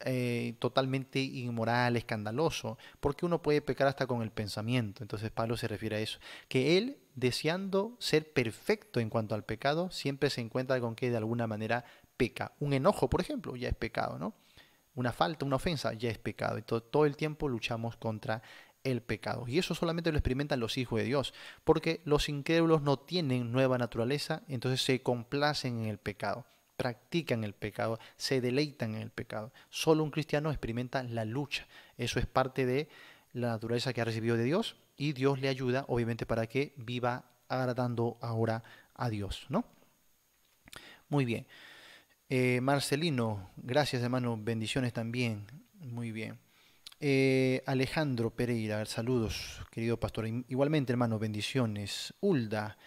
Eh, totalmente inmoral, escandaloso, porque uno puede pecar hasta con el pensamiento. Entonces Pablo se refiere a eso, que él, deseando ser perfecto en cuanto al pecado, siempre se encuentra con que de alguna manera peca. Un enojo, por ejemplo, ya es pecado, ¿no? Una falta, una ofensa, ya es pecado. Y todo, todo el tiempo luchamos contra el pecado. Y eso solamente lo experimentan los hijos de Dios, porque los incrédulos no tienen nueva naturaleza, entonces se complacen en el pecado, practican el pecado, se deleitan en el pecado. Solo un cristiano experimenta la lucha. Eso es parte de la naturaleza que ha recibido de Dios y Dios le ayuda, obviamente, para que viva agradando ahora a Dios, ¿no? Muy bien. Eh, Marcelino, gracias hermano, bendiciones también. Muy bien. Eh, Alejandro Pereira, saludos, querido pastor. Igualmente, hermano, bendiciones. Ulda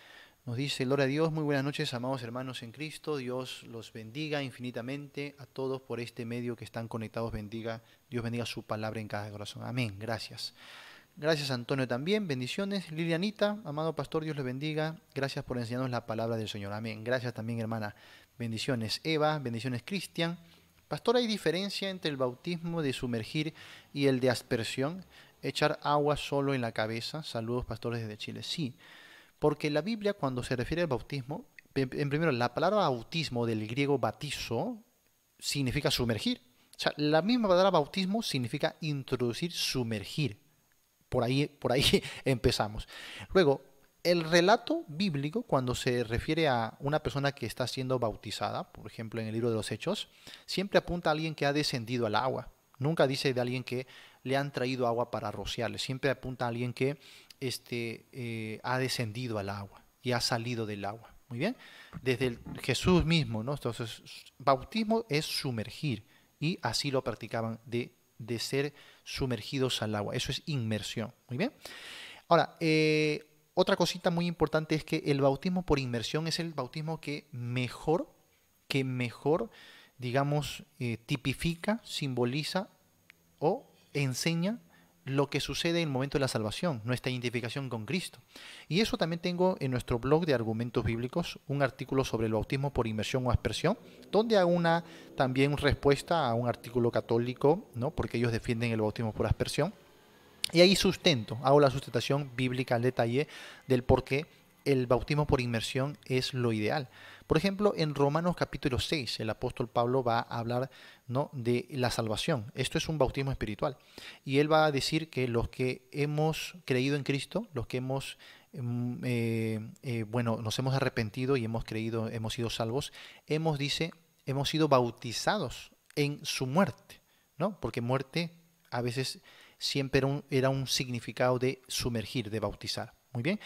nos dice, gloria a Dios, muy buenas noches, amados hermanos en Cristo. Dios los bendiga infinitamente a todos por este medio que están conectados. Bendiga, Dios bendiga su palabra en cada corazón. Amén, gracias. Gracias Antonio también, bendiciones. Lilianita, amado pastor, Dios les bendiga. Gracias por enseñarnos la palabra del Señor. Amén. Gracias también, hermana. Bendiciones Eva, bendiciones Cristian. Pastor, ¿hay diferencia entre el bautismo de sumergir y el de aspersión? Echar agua solo en la cabeza. Saludos, pastores desde Chile. Sí, porque la Biblia cuando se refiere al bautismo, en primero, la palabra bautismo del griego batizo significa sumergir. O sea, la misma palabra bautismo significa introducir, sumergir. Por ahí, por ahí empezamos. Luego, el relato bíblico, cuando se refiere a una persona que está siendo bautizada, por ejemplo en el libro de los Hechos, siempre apunta a alguien que ha descendido al agua. Nunca dice de alguien que le han traído agua para rociarle. Siempre apunta a alguien que este, eh, ha descendido al agua y ha salido del agua. Muy bien. Desde Jesús mismo, ¿no? Entonces, bautismo es sumergir y así lo practicaban de, de ser sumergidos al agua. Eso es inmersión. Muy bien. Ahora, eh, otra cosita muy importante es que el bautismo por inmersión es el bautismo que mejor, que mejor, digamos, eh, tipifica, simboliza o enseña lo que sucede en el momento de la salvación, nuestra identificación con Cristo. Y eso también tengo en nuestro blog de argumentos bíblicos, un artículo sobre el bautismo por inmersión o aspersión, donde hago una también respuesta a un artículo católico, ¿no? porque ellos defienden el bautismo por aspersión. Y ahí sustento, hago la sustentación bíblica al detalle del por qué el bautismo por inmersión es lo ideal. Por ejemplo, en Romanos capítulo 6, el apóstol Pablo va a hablar ¿no? de la salvación. Esto es un bautismo espiritual. Y él va a decir que los que hemos creído en Cristo, los que hemos mm, eh, eh, bueno, nos hemos arrepentido y hemos creído, hemos sido salvos, hemos, dice, hemos sido bautizados en su muerte, ¿no? Porque muerte a veces siempre era un, significado de sumergir, de bautizar. Muy bien.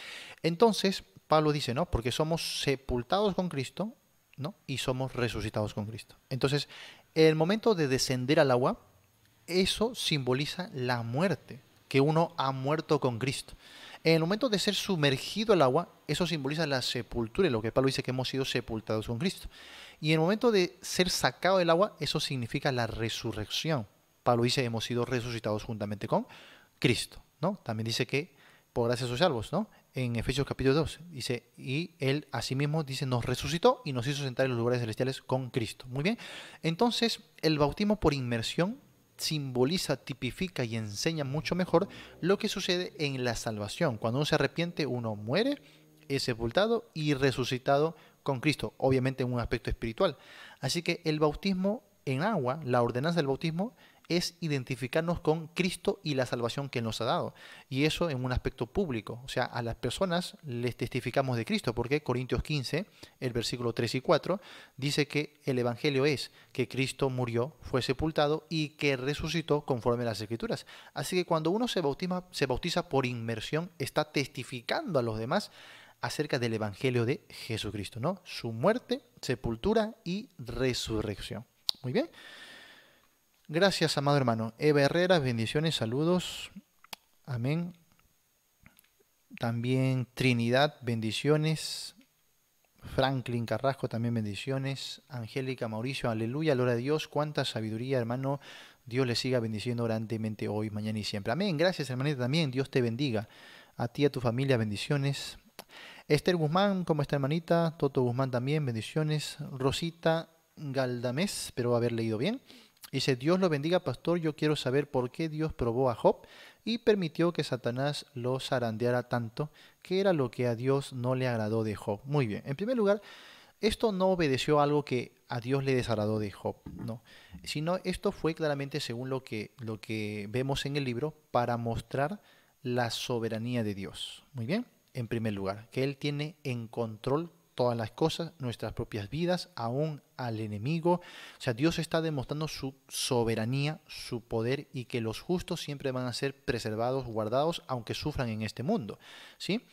Entonces, Pablo dice, ¿no? Porque somos sepultados con Cristo, ¿no? Y somos resucitados con Cristo. Entonces, el momento de descender al agua, eso simboliza la muerte, que uno ha muerto con Cristo. En el momento de ser sumergido al agua, eso simboliza la sepultura, y lo que Pablo dice que hemos sido sepultados con Cristo. Y en el momento de ser sacado del agua, eso significa la resurrección. Pablo dice, hemos sido resucitados juntamente con Cristo, ¿no? También dice que por gracia sus salvos, ¿no? En Efesios capítulo 2 dice, y él asimismo dice, nos resucitó y nos hizo sentar en los lugares celestiales con Cristo. Muy bien, entonces el bautismo por inmersión simboliza, tipifica y enseña mucho mejor lo que sucede en la salvación. Cuando uno se arrepiente, uno muere, es sepultado y resucitado con Cristo, obviamente en un aspecto espiritual. Así que el bautismo en agua, la ordenanza del bautismo, es identificarnos con Cristo y la salvación que nos ha dado. Y eso en un aspecto público. O sea, a las personas les testificamos de Cristo, porque Corintios 15, el versículo 3 y 4, dice que el Evangelio es que Cristo murió, fue sepultado y que resucitó conforme a las Escrituras. Así que cuando uno se bautiza, se bautiza por inmersión, está testificando a los demás acerca del Evangelio de Jesucristo, ¿no? Su muerte, sepultura y resurrección. Muy bien. Gracias, amado hermano. Eva Herrera, bendiciones, saludos. Amén. También Trinidad, bendiciones. Franklin Carrasco, también bendiciones. Angélica Mauricio, aleluya, alora a Dios. Cuánta sabiduría, hermano. Dios le siga bendiciendo grandemente hoy, mañana y siempre. Amén. Gracias, hermanita, también. Dios te bendiga. A ti y a tu familia, bendiciones. Esther Guzmán, cómo está, hermanita. Toto Guzmán también, bendiciones. Rosita Galdamés, espero haber leído bien. Dice, Dios lo bendiga, pastor, yo quiero saber por qué Dios probó a Job y permitió que Satanás lo zarandeara tanto, que era lo que a Dios no le agradó de Job. Muy bien, en primer lugar, esto no obedeció algo que a Dios le desagradó de Job, no, sino esto fue claramente según lo que, lo que vemos en el libro para mostrar la soberanía de Dios. Muy bien, en primer lugar, que Él tiene en control todas las cosas, nuestras propias vidas, aún al enemigo. O sea, Dios está demostrando su soberanía, su poder y que los justos siempre van a ser preservados, guardados, aunque sufran en este mundo. ¿sí?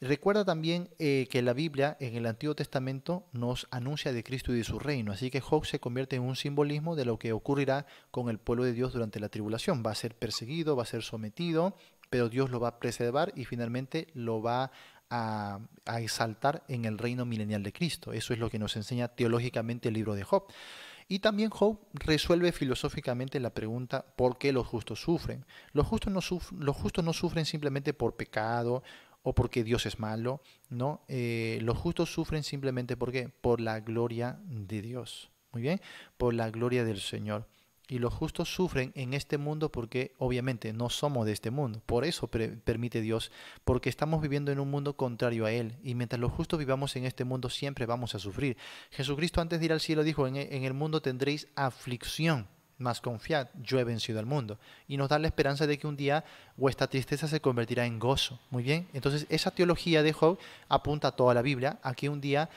Recuerda también eh, que la Biblia en el Antiguo Testamento nos anuncia de Cristo y de su reino, así que Job se convierte en un simbolismo de lo que ocurrirá con el pueblo de Dios durante la tribulación. Va a ser perseguido, va a ser sometido, pero Dios lo va a preservar y finalmente lo va a a, exaltar en el reino milenial de Cristo. Eso es lo que nos enseña teológicamente el libro de Job. Y también Job resuelve filosóficamente la pregunta ¿por qué los justos sufren? Los justos no, los justos no sufren simplemente por pecado o porque Dios es malo, ¿no? Eh, los justos sufren simplemente porque por la gloria de Dios. Muy bien, por la gloria del Señor. Y los justos sufren en este mundo porque obviamente no somos de este mundo. Por eso permite Dios, porque estamos viviendo en un mundo contrario a Él. Y mientras los justos vivamos en este mundo siempre vamos a sufrir. Jesucristo antes de ir al cielo dijo, e, en, el mundo tendréis aflicción, mas confiad, yo he vencido al mundo. Y nos da la esperanza de que un día vuestra tristeza se convertirá en gozo. Muy bien, entonces esa teología de Job apunta a toda la Biblia, a que un día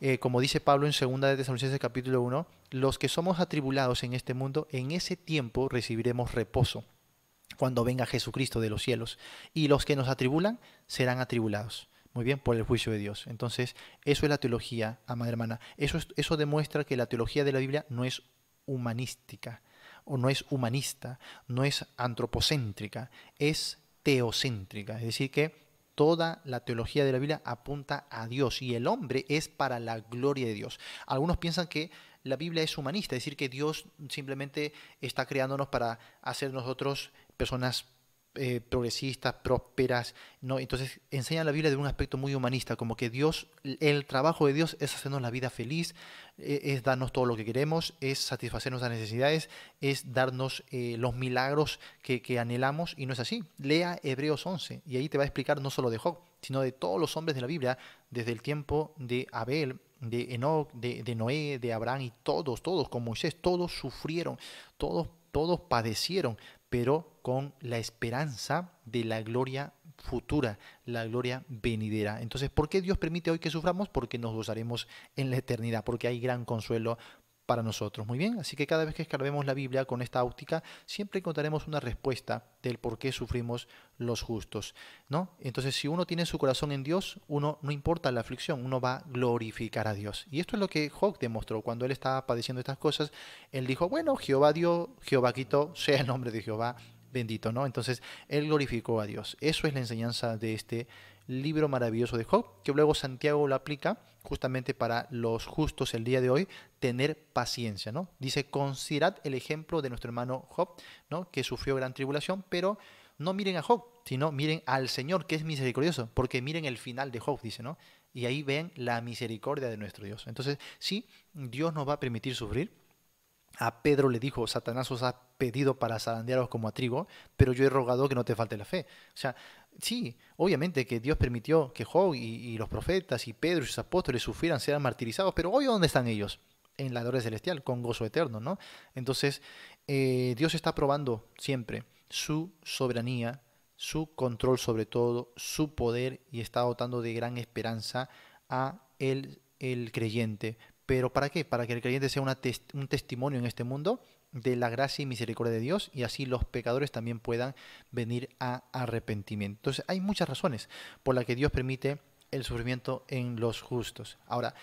eh, como dice Pablo en 2 de Tesalonicenses capítulo 1, los que somos atribulados en este mundo, en ese tiempo recibiremos reposo cuando venga Jesucristo de los cielos. Y los que nos atribulan serán atribulados. Muy bien, por el juicio de Dios. Entonces, eso es la teología, amada hermana. Eso, eso demuestra que la teología de la Biblia no es humanística, o no es humanista, no es antropocéntrica, es teocéntrica. Es decir, que Toda la teología de la Biblia apunta a Dios y el hombre es para la gloria de Dios. Algunos piensan que la Biblia es humanista, es decir, que Dios simplemente está creándonos para hacer nosotros personas eh, progresistas, prósperas. ¿no? Entonces enseña la Biblia de un aspecto muy humanista, como que Dios, el trabajo de Dios es hacernos la vida feliz, e, es darnos todo lo que queremos, es satisfacernos las necesidades, es darnos eh, los milagros que, anhelamos, y no es así. Lea Hebreos 11, y ahí te va a explicar no solo de Job, sino de todos los hombres de la Biblia, desde el tiempo de Abel de Enoch, de, Noé, de Abraham y todos, todos, como Moisés, todos sufrieron, todos, todos padecieron, pero con la esperanza de la gloria futura, la gloria venidera. Entonces, ¿por qué Dios permite hoy que suframos? Porque nos gozaremos en la eternidad, porque hay gran consuelo para nosotros. Muy bien, así que cada vez que escarbemos la Biblia con esta óptica, siempre encontraremos una respuesta del por qué sufrimos los justos, ¿no? Entonces, si uno tiene su corazón en Dios, uno no importa la aflicción, uno va a glorificar a Dios. Y esto es lo que Job demostró cuando él estaba padeciendo estas cosas, él dijo, "Bueno, Jehová dio, Jehová quitó, sea el nombre de Jehová bendito, ¿no? Entonces, él glorificó a Dios. Eso es la enseñanza de este libro maravilloso de Job, que luego Santiago lo aplica justamente para los justos el día de hoy, tener paciencia, ¿no? Dice, considerad el ejemplo de nuestro hermano Job, ¿no? Que sufrió gran tribulación, pero no miren a Job, sino miren al Señor, que es misericordioso, porque miren el final de Job, dice, ¿no? Y ahí ven la misericordia de nuestro Dios. Entonces, sí, Dios nos va a permitir sufrir, a Pedro le dijo, Satanás os ha pedido para zarandearos como a trigo, pero yo he rogado que no te falte la fe. O sea, sí, obviamente que Dios permitió que Job y, los profetas y Pedro y sus apóstoles sufrieran, sean martirizados, pero hoy ¿dónde están ellos? En la gloria celestial, con gozo eterno, ¿no? Entonces, eh, Dios está probando siempre su soberanía, su control sobre todo, su poder y está dotando de gran esperanza a el creyente ¿Pero para qué? Para que el creyente sea un testimonio en este mundo de la gracia y misericordia de Dios y así los pecadores también puedan venir a arrepentimiento. Entonces hay muchas razones por las que Dios permite el sufrimiento en los justos. Ahora,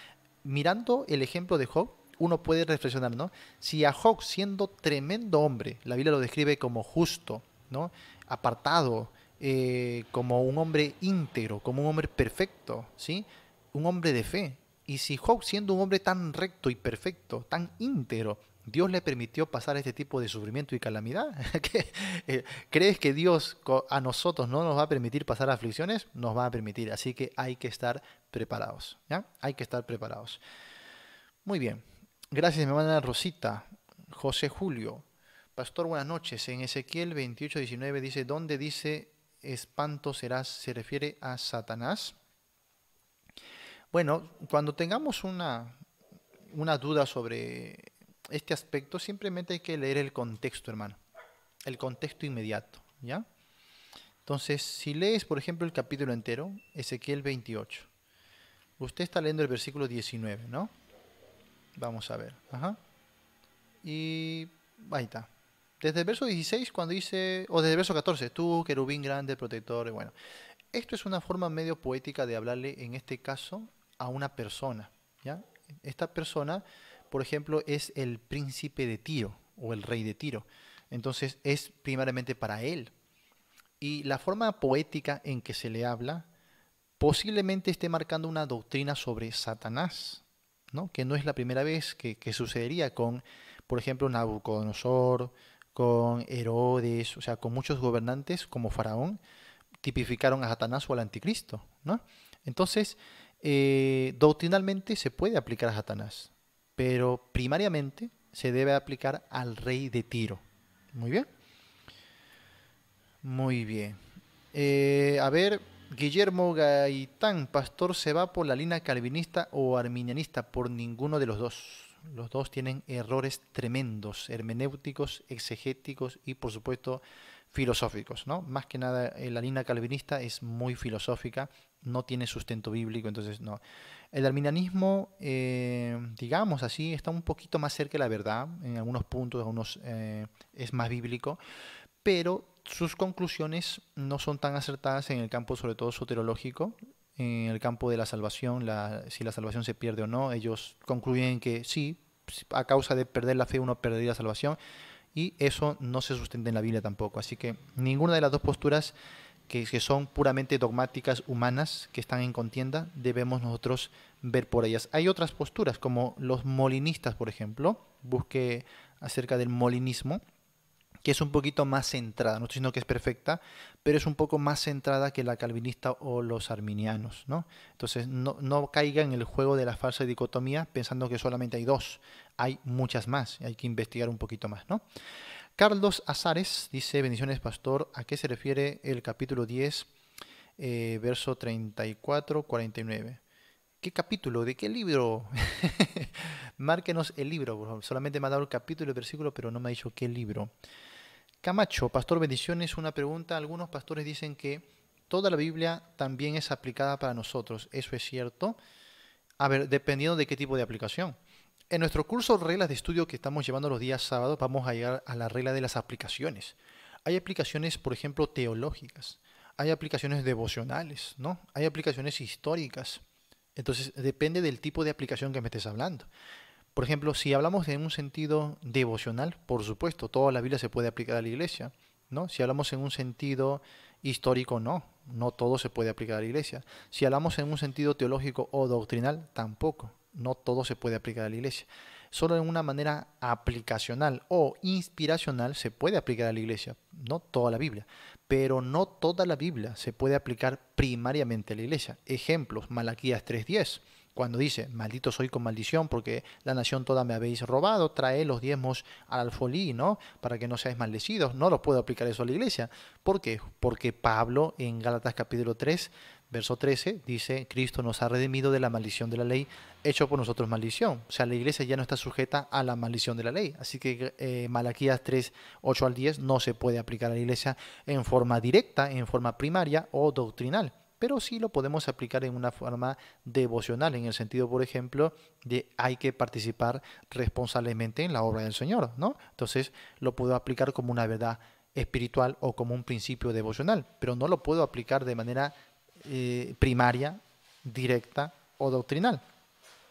mirando el ejemplo de Job, uno puede reflexionar, ¿no? Si a Job, siendo tremendo hombre, la Biblia lo describe como justo, ¿no? Apartado, eh, como un hombre íntegro, como un hombre perfecto, ¿sí? Un hombre de fe, y si Job, siendo un hombre tan recto y perfecto, tan íntegro, Dios le permitió pasar este tipo de sufrimiento y calamidad. Eh, ¿Crees que Dios a nosotros no nos va a permitir pasar aflicciones? Nos va a permitir. Así que hay que estar preparados. Hay que estar preparados. Muy bien. Gracias, mi hermana Rosita. José Julio. Pastor, buenas noches. En Ezequiel 28, 19 dice, ¿dónde dice espanto serás? Se refiere a Satanás. Bueno, cuando tengamos una, una duda sobre este aspecto, simplemente hay que leer el contexto, hermano. El contexto inmediato, ¿ya? Entonces, si lees, por ejemplo, el capítulo entero, Ezequiel 28, usted está leyendo el versículo 19, ¿no? Vamos a ver. Ajá. Y ahí está. Desde el verso 16, cuando dice, o desde el verso 14, tú, querubín grande, protector, bueno. Esto es una forma medio poética de hablarle, en este caso, a una persona. ¿ya? Esta persona, por ejemplo, es el príncipe de Tiro o el rey de Tiro. Entonces es primariamente para él. Y la forma poética en que se le habla posiblemente esté marcando una doctrina sobre Satanás, ¿no? que no es la primera vez que, sucedería con, por ejemplo, Nabucodonosor, con Herodes, o sea, con muchos gobernantes como Faraón, tipificaron a Satanás o al anticristo. ¿no? Entonces, eh, doctrinalmente se puede aplicar a Satanás, pero primariamente se debe aplicar al rey de Tiro. Muy bien. Muy bien. Eh, a ver, Guillermo Gaitán, pastor, ¿se va por la línea calvinista o arminianista? Por ninguno de los dos. Los dos tienen errores tremendos, hermenéuticos, exegéticos y por supuesto filosóficos, ¿no? Más que nada eh, la línea calvinista es muy filosófica, no tiene sustento bíblico, entonces no. El darwinianismo, eh, digamos así, está un poquito más cerca de la verdad, en algunos puntos, eh, es más bíblico, pero sus conclusiones no son tan acertadas en el campo sobre todo soterológico, en el campo de la salvación, si la salvación se pierde o no, ellos concluyen que sí, a causa de perder la fe uno perdería la salvación, y eso no se sustenta en la Biblia tampoco. Así que ninguna de las dos posturas que, son puramente dogmáticas humanas que están en contienda debemos nosotros ver por ellas. Hay otras posturas como los molinistas, por ejemplo. Busque acerca del molinismo que es un poquito más centrada, no estoy diciendo que es perfecta, pero es un poco más centrada que la calvinista o los arminianos, ¿no? Entonces no, no caiga en el juego de la falsa dicotomía pensando que solamente hay dos, hay muchas más, hay que investigar un poquito más, ¿no? Carlos Azares dice, bendiciones pastor, ¿a qué se refiere el capítulo 10, eh, verso 34, 49? ¿Qué capítulo? ¿De qué libro? Márquenos el libro, por favor. Solamente me ha dado el capítulo y el versículo, pero no me ha dicho qué libro. Camacho, pastor, bendiciones. Una pregunta. Algunos pastores dicen que toda la Biblia también es aplicada para nosotros. ¿Eso es cierto? A ver, dependiendo de qué tipo de aplicación. En nuestro curso Reglas de Estudio que estamos llevando los días sábados vamos a llegar a la regla de las aplicaciones. Hay aplicaciones, por ejemplo, teológicas, hay aplicaciones devocionales, ¿no? Hay aplicaciones históricas. Entonces, depende del tipo de aplicación que me estés hablando. Por ejemplo, si hablamos en un sentido devocional, por supuesto, toda la Biblia se puede aplicar a la iglesia, ¿no? Si hablamos en un sentido histórico, no, no todo se puede aplicar a la iglesia. Si hablamos en un sentido teológico o doctrinal, tampoco. No todo se puede aplicar a la iglesia. Solo en una manera aplicacional o inspiracional se puede aplicar a la iglesia, no toda la Biblia. Pero no toda la Biblia se puede aplicar primariamente a la iglesia. Ejemplos, Malaquías 3.10 cuando dice, maldito soy con maldición porque la nación toda me habéis robado, trae los diezmos al alfolí, ¿no? Para que no seáis maldecidos. No lo puedo aplicar eso a la iglesia. ¿Por qué? Porque Pablo en Gálatas capítulo 3 verso 13, dice, Cristo nos ha redimido de la maldición de la ley, hecho por nosotros maldición. O sea, la iglesia ya no está sujeta a la maldición de la ley. Así que eh, Malaquías 3, 8 al 10 no se puede aplicar a la iglesia en forma directa, en forma primaria o doctrinal. Pero sí lo podemos aplicar en una forma devocional, en el sentido, por ejemplo, de hay que participar responsablemente en la obra del Señor, ¿no? Entonces lo puedo aplicar como una verdad espiritual o como un principio devocional, pero no lo puedo aplicar de manera eh, primaria, directa o doctrinal.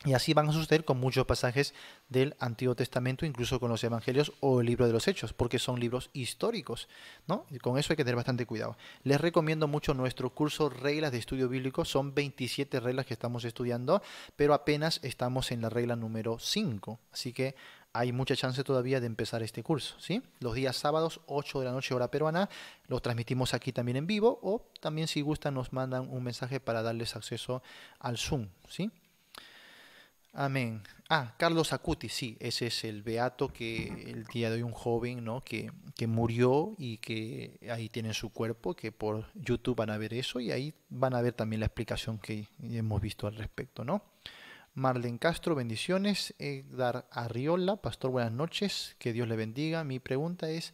Y así van a suceder con muchos pasajes del Antiguo Testamento, incluso con los Evangelios o el libro de los Hechos, porque son libros históricos. ¿no? Y con eso hay que tener bastante cuidado. Les recomiendo mucho nuestro curso Reglas de Estudio Bíblico. Son 27 reglas que estamos estudiando, pero apenas estamos en la regla número 5. Así que hay mucha chance todavía de empezar este curso. ¿sí? Los días sábados, 8 de la noche hora peruana, los transmitimos aquí también en vivo o también si gustan nos mandan un mensaje para darles acceso al Zoom. ¿sí? Amén. Ah, Carlos Acuti, sí, ese es el beato que el día de hoy un joven, ¿no? Que, murió y que ahí tienen su cuerpo, que por YouTube van a ver eso y ahí van a ver también la explicación que hemos visto al respecto, ¿no? Marlen Castro, bendiciones. a Arriola, pastor, buenas noches. Que Dios le bendiga. Mi pregunta es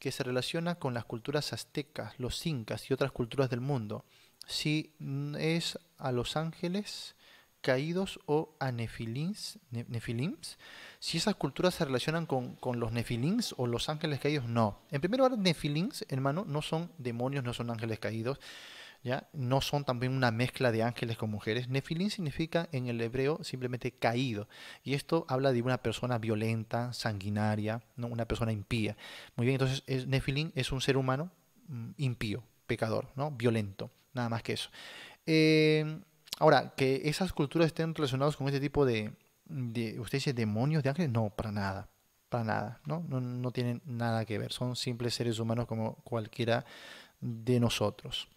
que se relaciona con las culturas aztecas, los incas y otras culturas del mundo. Si es a los ángeles caídos o a nefilins, si esas culturas se relacionan con, con, los nefilins o los ángeles caídos, no. En primer lugar, nefilims, hermano, no son demonios, no son ángeles caídos. No son también una mezcla de ángeles con mujeres. Nefilín significa en el hebreo simplemente caído. Y esto habla de una persona violenta, sanguinaria, una persona impía. Muy bien, entonces Nefilín es un ser humano mm, impío, pecador, ¿no? Violento, nada más que eso. Em, ahora, que esas culturas estén relacionadas con este tipo de, usted dice demonios de ángeles, no, para nada, para nada, No, tienen nada que ver, son simples seres humanos como cualquiera de nosotros.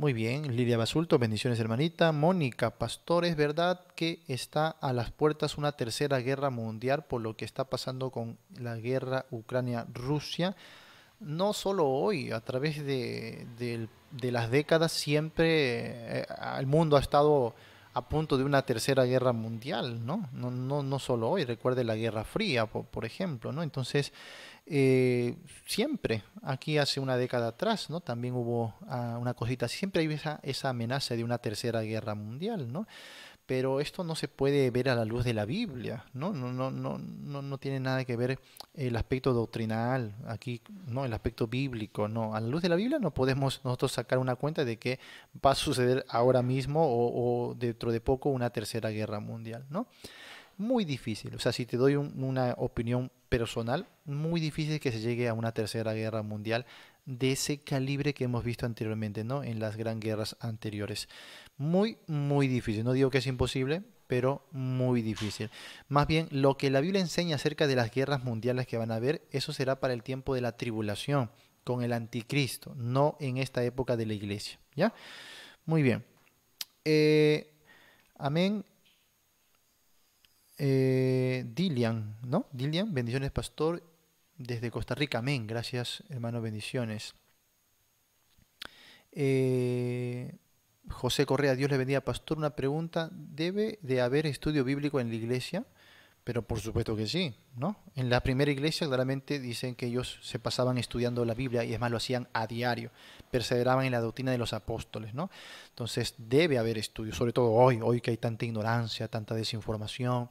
Muy bien, Lidia Basulto, bendiciones hermanita. Mónica, pastor, es verdad que está a las puertas una tercera guerra mundial por lo que está pasando con la guerra Ucrania-Rusia. No solo hoy, a través de, las décadas siempre eh, el mundo ha estado a punto de una tercera guerra mundial, ¿no? No, no, no solo hoy, recuerde la Guerra Fría, por, por ejemplo, ¿no? Entonces eh, siempre, aquí hace una década atrás, ¿no? También hubo ah, una cosita, siempre hay esa, amenaza de una tercera guerra mundial, ¿no? Pero esto no se puede ver a la luz de la Biblia, ¿no? No, no, no, no, tiene nada que ver el aspecto doctrinal, aquí, ¿no? El aspecto bíblico, no. A la luz de la Biblia no podemos nosotros sacar una cuenta de que va a suceder ahora mismo o, o dentro de poco una tercera guerra mundial, ¿no? muy difícil, o sea, si te doy una opinión personal, muy difícil que se llegue a una tercera guerra mundial de ese calibre que hemos visto anteriormente, ¿no? En las grandes guerras anteriores. Muy, muy difícil. No digo que es imposible, pero muy difícil. Más bien, lo que la Biblia enseña acerca de las guerras mundiales que van a haber, eso será para el tiempo de la tribulación, con el anticristo, no en esta época de la iglesia, ¿ya? Muy bien. Eh, amén eh, Dilian, ¿no? Dilian, bendiciones, pastor, desde Costa Rica, amén. Gracias, hermano, bendiciones. Eh, José Correa, Dios le bendiga, pastor. Una pregunta, ¿debe de haber estudio bíblico en la iglesia? Pero por supuesto que sí, ¿no? En la primera iglesia claramente dicen que ellos se pasaban estudiando la Biblia y es más lo hacían a diario, perseveraban en la doctrina de los apóstoles, ¿no? Entonces debe haber estudio, sobre todo hoy, hoy que hay tanta ignorancia, tanta desinformación,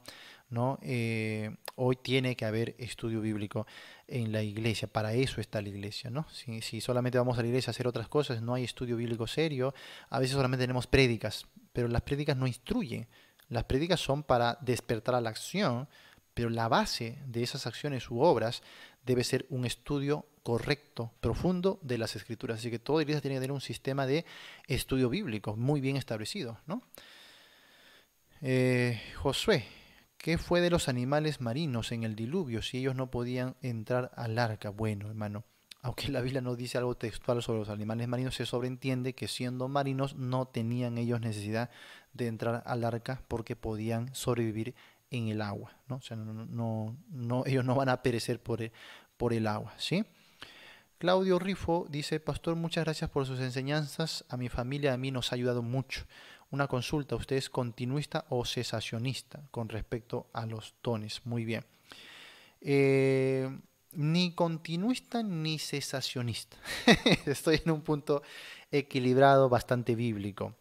¿no? Eh, hoy tiene que haber estudio bíblico en la iglesia, para eso está la iglesia, ¿no? Si, si solamente vamos a la iglesia a hacer otras cosas, no hay estudio bíblico serio, a veces solamente tenemos prédicas, pero las prédicas no instruyen, las prédicas son para despertar a la acción, pero la base de esas acciones u obras debe ser un estudio correcto, profundo de las escrituras. Así que toda iglesia tiene que tener un sistema de estudio bíblico muy bien establecido. ¿no? Eh, Josué, ¿qué fue de los animales marinos en el diluvio si ellos no podían entrar al arca? Bueno, hermano, aunque la Biblia no dice algo textual sobre los animales marinos, se sobreentiende que siendo marinos no tenían ellos necesidad de entrar al arca porque podían sobrevivir en el agua. ¿no? O sea, no, ellos no van a perecer por el, agua. ¿sí? Claudio Rifo dice, Pastor, muchas gracias por sus enseñanzas. A mi familia, a mí nos ha ayudado mucho. Una consulta, ¿usted es continuista o cesacionista con respecto a los dones? Muy bien. Eh, ni continuista ni cesacionista. Estoy en un punto equilibrado bastante bíblico,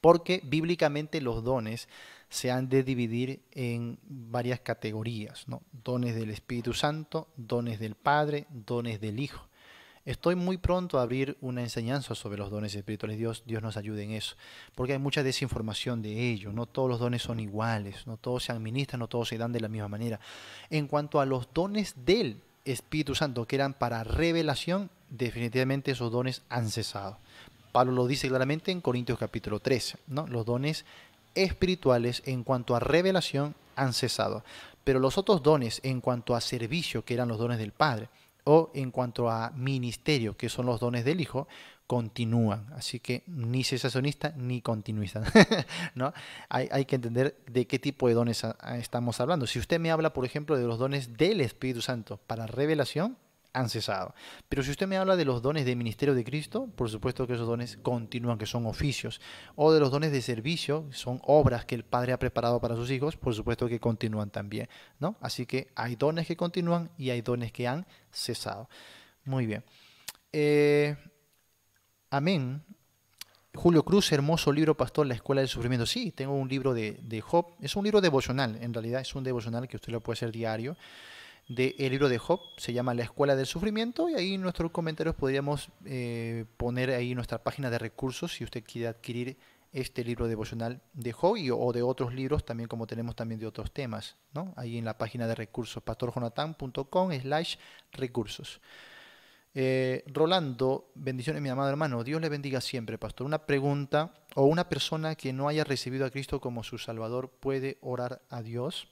porque bíblicamente los dones se han de dividir en varias categorías, dones del Espíritu Santo, dones del Padre, dones del Hijo. Estoy muy pronto a abrir una enseñanza sobre los dones espirituales. Dios, Dios nos ayude en eso, porque hay mucha desinformación de ello. No todos los dones son iguales, no todos se administran, no todos se dan de la misma manera. En cuanto a los dones del Espíritu Santo, que eran para revelación, definitivamente esos dones han cesado. Pablo lo dice claramente en Corintios capítulo 13, ¿no? Los dones espirituales en cuanto a revelación han cesado, pero los otros dones en cuanto a servicio, que eran los dones del Padre, o en cuanto a ministerio, que son los dones del Hijo, continúan. Así que ni cesacionista ni continuista. ¿no? Hay, hay, que entender de qué tipo de dones estamos hablando. Si usted me habla, por ejemplo, de los dones del Espíritu Santo para revelación, han cesado. Pero si usted me habla de los dones del ministerio de Cristo, por supuesto que esos dones continúan, que son oficios. O de los dones de servicio, son obras que el Padre ha preparado para sus hijos, por supuesto que continúan también. ¿no? Así que hay dones que continúan y hay dones que han cesado. Muy bien. Eh, amén. Julio Cruz, hermoso libro, Pastor, La Escuela del Sufrimiento. Sí, tengo un libro de, de Job. Es un libro devocional, en realidad es un devocional que usted lo puede hacer diario del libro de Job, se llama La Escuela del Sufrimiento, y ahí en nuestros comentarios podríamos eh, poner ahí nuestra página de recursos si usted quiere adquirir este libro devocional de Job o de otros libros también como tenemos también de otros temas, ¿no? Ahí en la página de recursos, pastorjonathan.com slash recursos. Eh, Rolando, bendiciones mi amado hermano, Dios le bendiga siempre, pastor. Una pregunta, o una persona que no haya recibido a Cristo como su Salvador, ¿puede orar a Dios?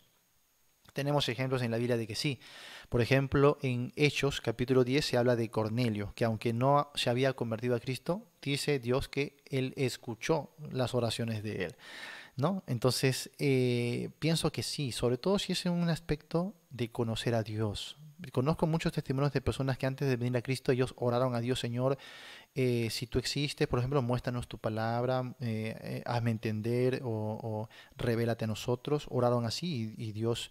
Tenemos ejemplos en la Biblia de que sí. Por ejemplo, en Hechos capítulo 10 se habla de Cornelio, que aunque no se había convertido a Cristo, dice Dios que él escuchó las oraciones de él. ¿no? Entonces, eh, pienso que sí, sobre todo si es un aspecto de conocer a Dios. Conozco muchos testimonios de personas que antes de venir a Cristo ellos oraron a Dios, Señor, eh, si tú existes, por ejemplo, muéstranos tu palabra, eh, hazme entender o, o, revélate a nosotros. Oraron así y Dios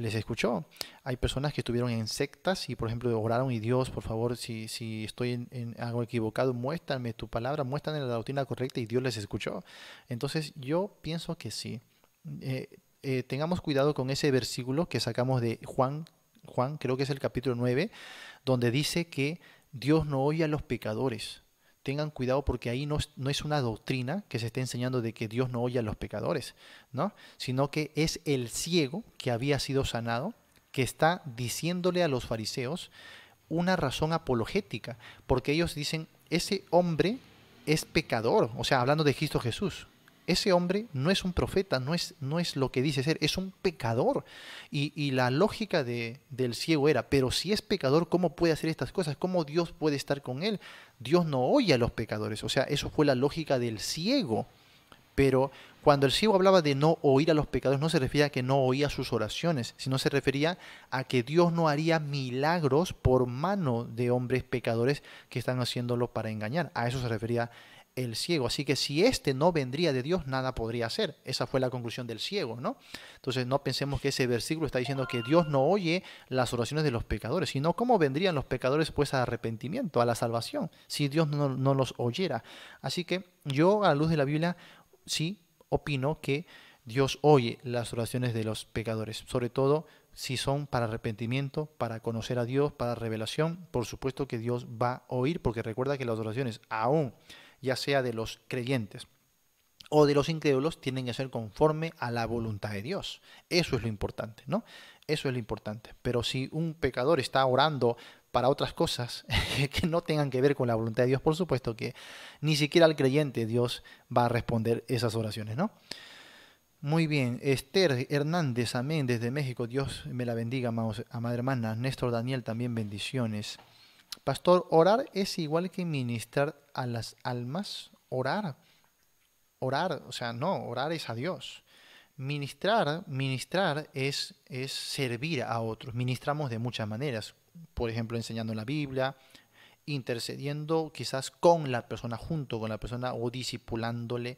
les escuchó. Hay personas que estuvieron en sectas y, por ejemplo, oraron y Dios, por favor, si, si estoy en, algo equivocado, muéstrame tu palabra, muéstrame la doctrina correcta y Dios les escuchó. Entonces yo pienso que sí. Eh, eh, tengamos cuidado con ese versículo que sacamos de Juan, Juan creo que es el capítulo 9, donde dice que Dios no oye a los pecadores tengan cuidado porque ahí no, es una doctrina que se esté enseñando de que Dios no oye a los pecadores, ¿no? sino que es el ciego que había sido sanado que está diciéndole a los fariseos una razón apologética, porque ellos dicen, ese hombre es pecador, o sea, hablando de Cristo Jesús, ese hombre no es un profeta, no es, no es lo que dice ser, es un pecador. Y, la lógica del ciego era, pero si es pecador, ¿cómo puede hacer estas cosas? ¿Cómo Dios puede estar con él? Dios no oye a los pecadores. O sea, eso fue la lógica del ciego. Pero cuando el ciego hablaba de no oír a los pecadores, no se refería a que no oía sus oraciones, sino se refería a que Dios no haría milagros por mano de hombres pecadores que están haciéndolo para engañar. A eso se refería el ciego. Así que si éste no vendría de Dios, nada podría hacer. Esa fue la conclusión del ciego, ¿no? Entonces no pensemos que ese versículo está diciendo que Dios no oye las oraciones de los pecadores, sino cómo vendrían los pecadores pues a arrepentimiento, a la salvación, si Dios no, no los oyera. Así que yo a la luz de la Biblia sí opino que Dios oye las oraciones de los pecadores, sobre todo si son para arrepentimiento, para conocer a Dios, para revelación, por supuesto que Dios va a oír, porque recuerda que las oraciones aún ya sea de los creyentes o de los incrédulos, tienen que ser conforme a la voluntad de Dios. Eso es lo importante, ¿no? Eso es lo importante. Pero si un pecador está orando para otras cosas que no tengan que ver con la voluntad de Dios, por supuesto que ni siquiera al creyente Dios va a responder esas oraciones, ¿no? Muy bien, Esther Hernández, amén, desde México, Dios me la bendiga, amada hermana, Néstor Daniel también bendiciones. Pastor, orar es igual que ministrar a las almas. Orar. Orar, o sea, no, orar es a Dios. Ministrar, ministrar es, es servir a otros. Ministramos de muchas maneras. Por ejemplo, enseñando la Biblia, intercediendo quizás con la persona, junto con la persona, o discipulándole,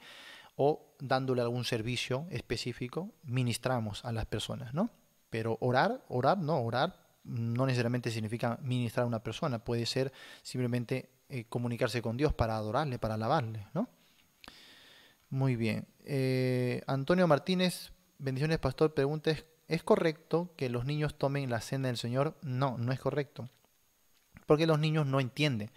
o dándole algún servicio específico, ministramos a las personas, ¿no? Pero orar, orar no, orar no necesariamente significa ministrar a una persona, puede ser simplemente eh, comunicarse con Dios para adorarle, para alabarle, ¿no? Muy bien. Eh, Antonio Martínez, bendiciones pastor, pregunta, ¿es correcto que los niños tomen la cena del Señor? No, no es correcto, porque los niños no entienden.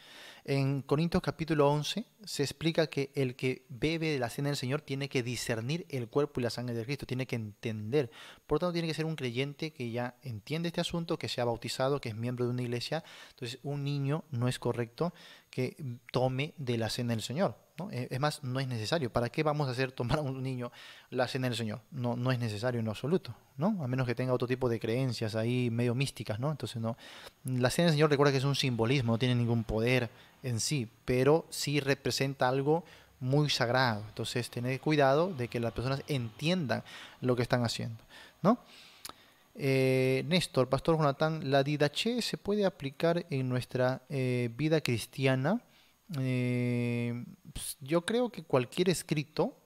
En Corintios capítulo 11 se explica que el que bebe de la cena del Señor tiene que discernir el cuerpo y la sangre de Cristo, tiene que entender. Por lo tanto, tiene que ser un creyente que ya entiende este asunto, que sea bautizado, que es miembro de una iglesia. Entonces, un niño no es correcto que tome de la cena del Señor. ¿no? E, es más, no es necesario. ¿Para qué vamos a hacer tomar a un niño la cena del Señor? No, no es necesario en absoluto, ¿no? A menos que tenga otro tipo de creencias ahí medio místicas, ¿no? Entonces, no. La cena del Señor recuerda que es un simbolismo, no tiene ningún poder en sí, pero sí representa algo muy sagrado. Entonces, tener cuidado de que las personas entiendan lo que están haciendo, ¿no? Eh, Néstor, Pastor Jonathan, ¿la didache se puede aplicar en nuestra eh, vida cristiana? Eh, pues, yo creo que cualquier escrito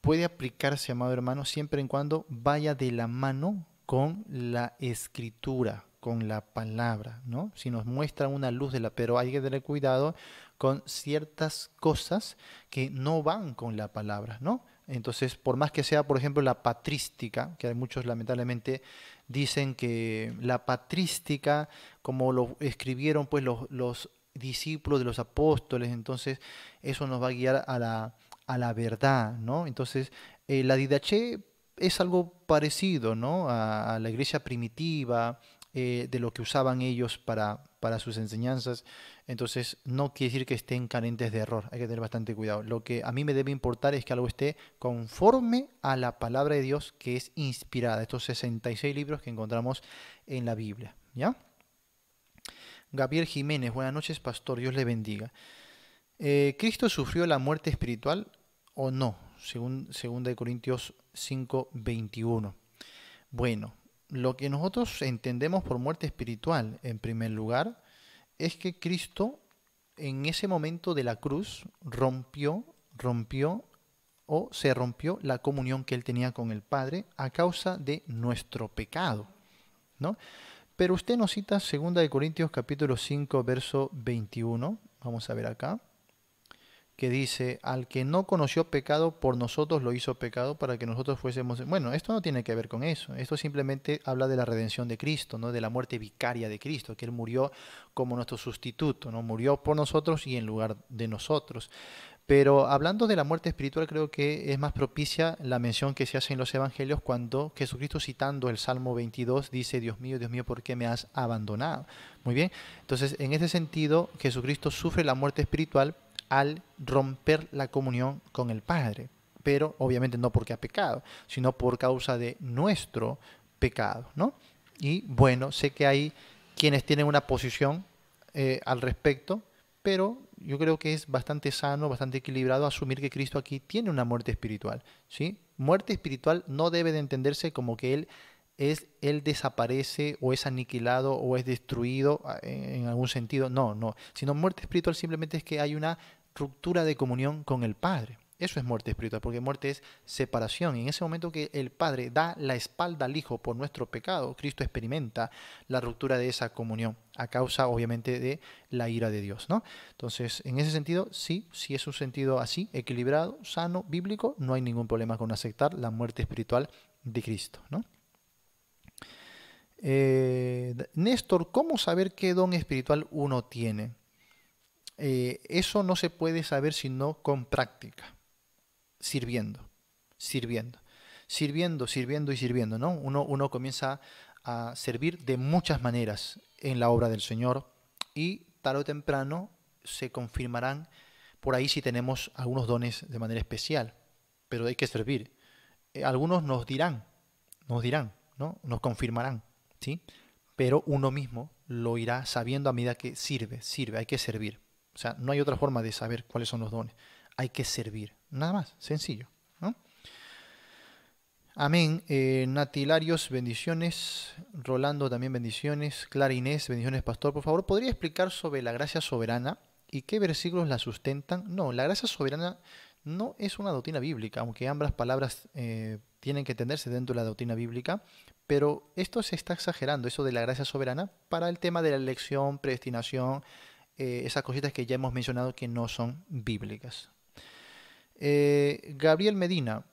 puede aplicarse, amado hermano, siempre y cuando vaya de la mano con la escritura, con la palabra, ¿no? Si nos muestra una luz de la, pero hay que tener cuidado con ciertas cosas que no van con la palabra, ¿no? Entonces, por más que sea, por ejemplo, la patrística, que hay muchos lamentablemente dicen que la patrística, como lo escribieron pues los, discípulos de los apóstoles, entonces eso nos va a guiar a la, a la verdad, ¿no? Entonces, eh, la didache es algo parecido, ¿no? A, la iglesia primitiva, eh, de lo que usaban ellos para, para sus enseñanzas. Entonces, no quiere decir que estén carentes de error, hay que tener bastante cuidado. Lo que a mí me debe importar es que algo esté conforme a la palabra de Dios que es inspirada, estos 66 libros que encontramos en la Biblia. ¿Ya? Gabriel Jiménez, buenas noches, pastor, Dios le bendiga. Eh, ¿Cristo sufrió la muerte espiritual o no? Según De Corintios 5, 21. Bueno, lo que nosotros entendemos por muerte espiritual, en primer lugar, es que Cristo en ese momento de la cruz rompió, rompió o se rompió la comunión que él tenía con el Padre a causa de nuestro pecado, ¿no? Pero usted nos cita 2 de Corintios capítulo 5 verso 21, vamos a ver acá que dice, al que no conoció pecado, por nosotros lo hizo pecado para que nosotros fuésemos... Bueno, esto no tiene que ver con eso, esto simplemente habla de la redención de Cristo, ¿no? de la muerte vicaria de Cristo, que Él murió como nuestro sustituto, ¿no? murió por nosotros y en lugar de nosotros. Pero hablando de la muerte espiritual, creo que es más propicia la mención que se hace en los evangelios cuando Jesucristo, citando el Salmo 22, dice: Dios mío, Dios mío, ¿por qué me has abandonado? Muy bien. Entonces, en ese sentido, Jesucristo sufre la muerte espiritual, al romper la comunión con el Padre, pero obviamente no porque ha pecado, sino por causa de nuestro pecado, ¿no? Y bueno, sé que hay quienes tienen una posición eh, al respecto, pero yo creo que es bastante sano, bastante equilibrado asumir que Cristo aquí tiene una muerte espiritual, ¿sí? Muerte espiritual no debe de entenderse como que Él es él desaparece o es aniquilado o es destruido en algún sentido. No, no. Sino muerte espiritual simplemente es que hay una ruptura de comunión con el Padre. Eso es muerte espiritual, porque muerte es separación. en ese momento que el Padre da la espalda al Hijo por nuestro pecado, Cristo experimenta la ruptura de esa comunión, a causa obviamente de la ira de Dios. ¿no? Entonces, en ese sentido, sí, si es un sentido así, equilibrado, sano, bíblico, no hay ningún problema con aceptar la muerte espiritual de Cristo. ¿no? Eh, Néstor, ¿cómo saber qué don espiritual uno tiene? Eh, eso no se puede saber sino con práctica, sirviendo, sirviendo, sirviendo, sirviendo y sirviendo, ¿no? Uno, comienza a servir de muchas maneras en la obra del Señor y tarde o temprano se confirmarán por ahí si tenemos algunos dones de manera especial, pero hay que servir. Eh, algunos nos dirán, nos dirán, ¿no? Nos confirmarán. ¿sí? Pero uno mismo lo irá sabiendo a medida que sirve, sirve, hay que servir. O sea, no hay otra forma de saber cuáles son los dones. Hay que servir, nada más, sencillo. Amén. Eh, Natilarios, bendiciones. Rolando también bendiciones. Clara Inés, bendiciones, pastor. Por favor, ¿podría explicar sobre la gracia soberana y qué versículos la sustentan? No, la gracia soberana no es una doctrina bíblica, aunque ambas palabras eh, tienen que entenderse dentro de la doctrina bíblica, pero esto se está exagerando, eso de la gracia soberana, para el tema de la elección, predestinación, eh, esas cositas que ya hemos mencionado que no son bíblicas. Eh, Gabriel Medina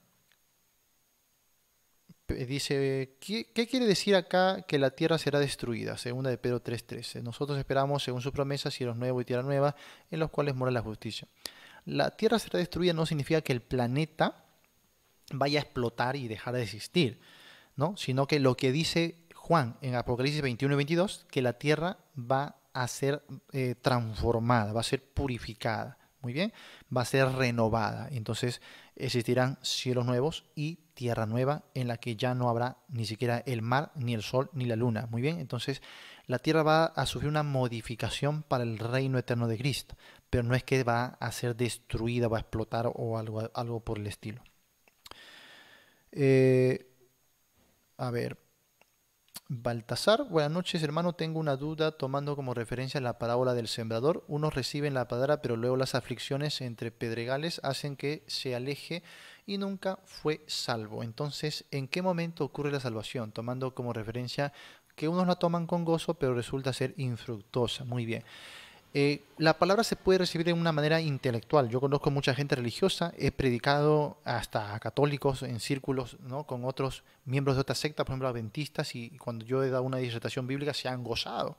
dice, ¿qué, quiere decir acá que la tierra será destruida? Segunda de Pedro 3:13. Nosotros esperamos, según su promesa, cielos nuevos y tierra nueva, en los cuales mora la justicia. La tierra será destruida no significa que el planeta vaya a explotar y dejar de existir sino que lo que dice Juan en Apocalipsis 21 y 22, que la tierra va a ser eh, transformada, va a ser purificada, muy bien, va a ser renovada. Entonces existirán cielos nuevos y tierra nueva en la que ya no habrá ni siquiera el mar, ni el sol, ni la luna. Muy bien, entonces la tierra va a sufrir una modificación para el reino eterno de Cristo, pero no es que va a ser destruida, va a explotar o algo, algo por el estilo. Eh, a ver, Baltasar, buenas noches hermano, tengo una duda tomando como referencia la parábola del sembrador. Unos reciben la palabra pero luego las aflicciones entre pedregales hacen que se aleje y nunca fue salvo. Entonces, ¿en qué momento ocurre la salvación? Tomando como referencia que unos la toman con gozo pero resulta ser infructuosa. Muy bien. Eh, la palabra se puede recibir de una manera intelectual. Yo conozco mucha gente religiosa, he predicado hasta a católicos en círculos ¿no? con otros miembros de otras sectas, por ejemplo, adventistas, y cuando yo he dado una disertación bíblica se han gozado,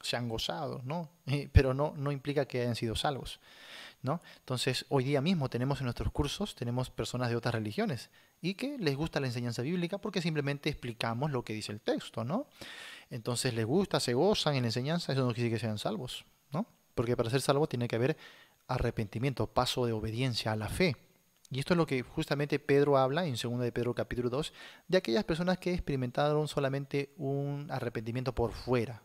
se han gozado, ¿no? Eh, pero no, implica que hayan sido salvos. ¿no? Entonces, hoy día mismo tenemos en nuestros cursos, tenemos personas de otras religiones y que les gusta la enseñanza bíblica porque simplemente explicamos lo que dice el texto, ¿no? Entonces les gusta, se gozan en enseñanza, eso no quiere decir que sean salvos. Porque para ser salvo tiene que haber arrepentimiento, paso de obediencia a la fe. Y esto es lo que justamente Pedro habla en 2 de Pedro capítulo 2, de aquellas personas que experimentaron solamente un arrepentimiento por fuera.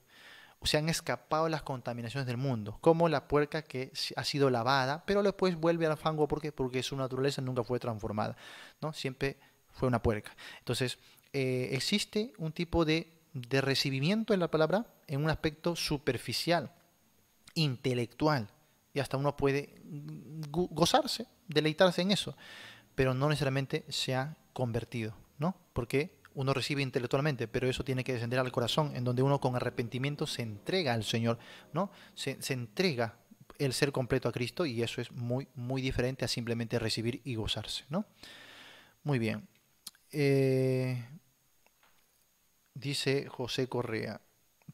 O sea, han escapado las contaminaciones del mundo, como la puerca que ha sido lavada, pero después vuelve al fango porque, porque su naturaleza nunca fue transformada, ¿no? Siempre fue una puerca. Entonces, eh, existe un tipo de, recibimiento en la palabra en un aspecto superficial, intelectual y hasta uno puede gozarse, deleitarse en eso, pero no necesariamente se ha convertido, ¿no? Porque uno recibe intelectualmente, pero eso tiene que descender al corazón, en donde uno con arrepentimiento se entrega al Señor, ¿no? Se, entrega el ser completo a Cristo y eso es muy, muy diferente a simplemente recibir y gozarse, ¿no? Muy bien. Eh, dice José Correa,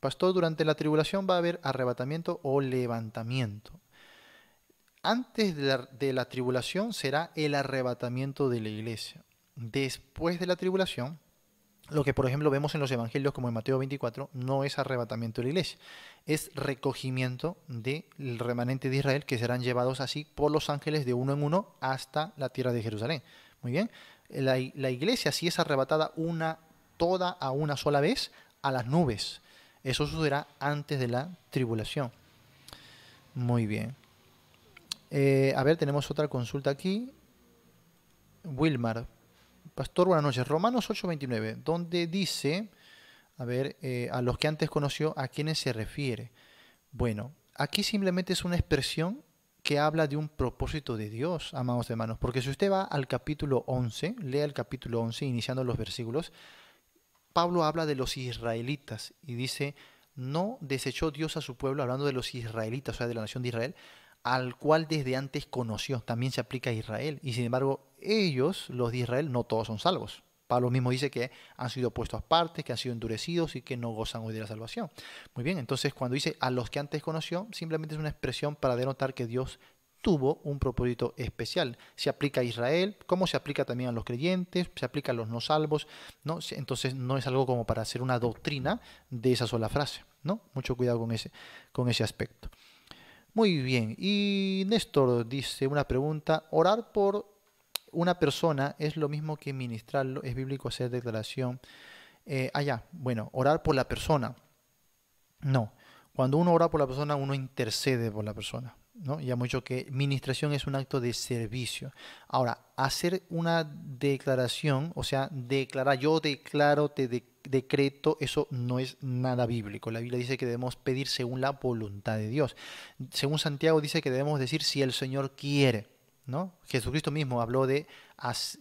pastor durante la tribulación va a haber arrebatamiento o levantamiento. Antes de la, tribulación será el arrebatamiento de la iglesia. Después de la tribulación lo que por ejemplo vemos en los evangelios como en Mateo 24 no es arrebatamiento de la iglesia, es recogimiento del remanente de Israel que serán llevados así por los ángeles de uno en uno hasta la tierra de Jerusalén. Muy bien, la, iglesia si es arrebatada una toda a una sola vez a las nubes. Eso sucederá antes de la tribulación. Muy bien. Eh, a ver, tenemos otra consulta aquí. Wilmar. Pastor, buenas noches. Romanos 8:29, donde dice, a ver, eh, a los que antes conoció, ¿a quiénes se refiere? Bueno, aquí simplemente es una expresión que habla de un propósito de Dios, amados hermanos. Porque si usted va al capítulo 11, lea el capítulo 11, iniciando los versículos, Pablo habla de los israelitas y dice, no desechó Dios a su pueblo, hablando de los israelitas, o sea, de la nación de Israel, al cual desde antes conoció. También se aplica a Israel. Y sin embargo, ellos, los de Israel, no todos son salvos. Pablo mismo dice que han sido puestos aparte, que han sido endurecidos y que no gozan hoy de la salvación. Muy bien, entonces cuando dice a los que antes conoció, simplemente es una expresión para denotar que Dios tuvo un propósito especial. Se aplica a Israel, como se aplica también a los creyentes, se aplica a los no salvos, ¿no? Entonces no es algo como para hacer una doctrina de esa sola frase, ¿no? Mucho cuidado con ese, con ese aspecto. Muy bien, y Néstor dice una pregunta, orar por una persona es lo mismo que ministrarlo, es bíblico hacer declaración. Eh, allá, ah, bueno, orar por la persona. No, cuando uno ora por la persona, uno intercede por la persona. ¿no? Ya mucho que ministración es un acto de servicio. Ahora, hacer una declaración, o sea, declarar, yo declaro, te decreto, eso no es nada bíblico. La Biblia dice que debemos pedir según la voluntad de Dios. Según Santiago dice que debemos decir si el Señor quiere. ¿No? Jesucristo mismo habló de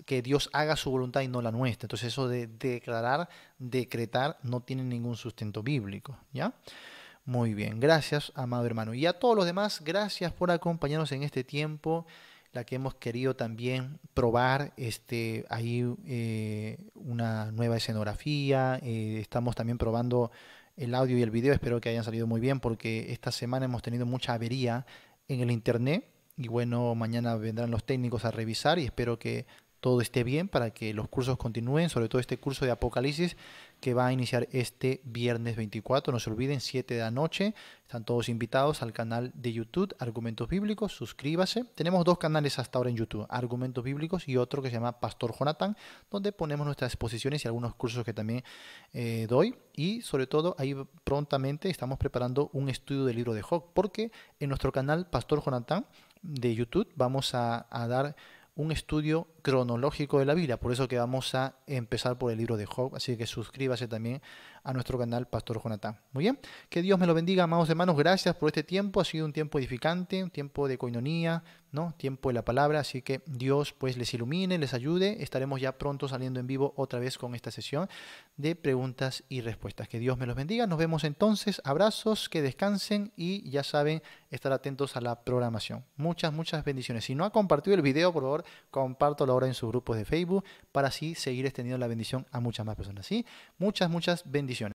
que Dios haga su voluntad y no la nuestra. Entonces eso de declarar, decretar, no tiene ningún sustento bíblico. ¿ya? Muy bien, gracias, amado hermano. Y a todos los demás, gracias por acompañarnos en este tiempo, la que hemos querido también probar este, ahí eh, una nueva escenografía. Eh, estamos también probando el audio y el video. Espero que hayan salido muy bien porque esta semana hemos tenido mucha avería en el internet. Y bueno, mañana vendrán los técnicos a revisar y espero que todo esté bien para que los cursos continúen, sobre todo este curso de Apocalipsis que va a iniciar este viernes 24. No se olviden, 7 de la noche. Están todos invitados al canal de YouTube, Argumentos Bíblicos. Suscríbase. Tenemos dos canales hasta ahora en YouTube, Argumentos Bíblicos y otro que se llama Pastor Jonathan, donde ponemos nuestras exposiciones y algunos cursos que también eh, doy. Y sobre todo, ahí prontamente estamos preparando un estudio del libro de Job, porque en nuestro canal Pastor Jonathan de YouTube vamos a dar un estudio cronológico de la Biblia. Por eso que vamos a empezar por el libro de Job. Así que suscríbase también a nuestro canal Pastor Jonathan, Muy bien, que Dios me lo bendiga, amados hermanos. Gracias por este tiempo. Ha sido un tiempo edificante, un tiempo de coinonía, ¿no? tiempo de la palabra. Así que Dios pues les ilumine, les ayude. Estaremos ya pronto saliendo en vivo otra vez con esta sesión de preguntas y respuestas. Que Dios me los bendiga. Nos vemos entonces. Abrazos, que descansen y ya saben, estar atentos a la programación. Muchas, muchas bendiciones. Si no ha compartido el video, por favor, la ahora en sus grupos de Facebook para así seguir extendiendo la bendición a muchas más personas. ¿sí? Muchas, muchas bendiciones.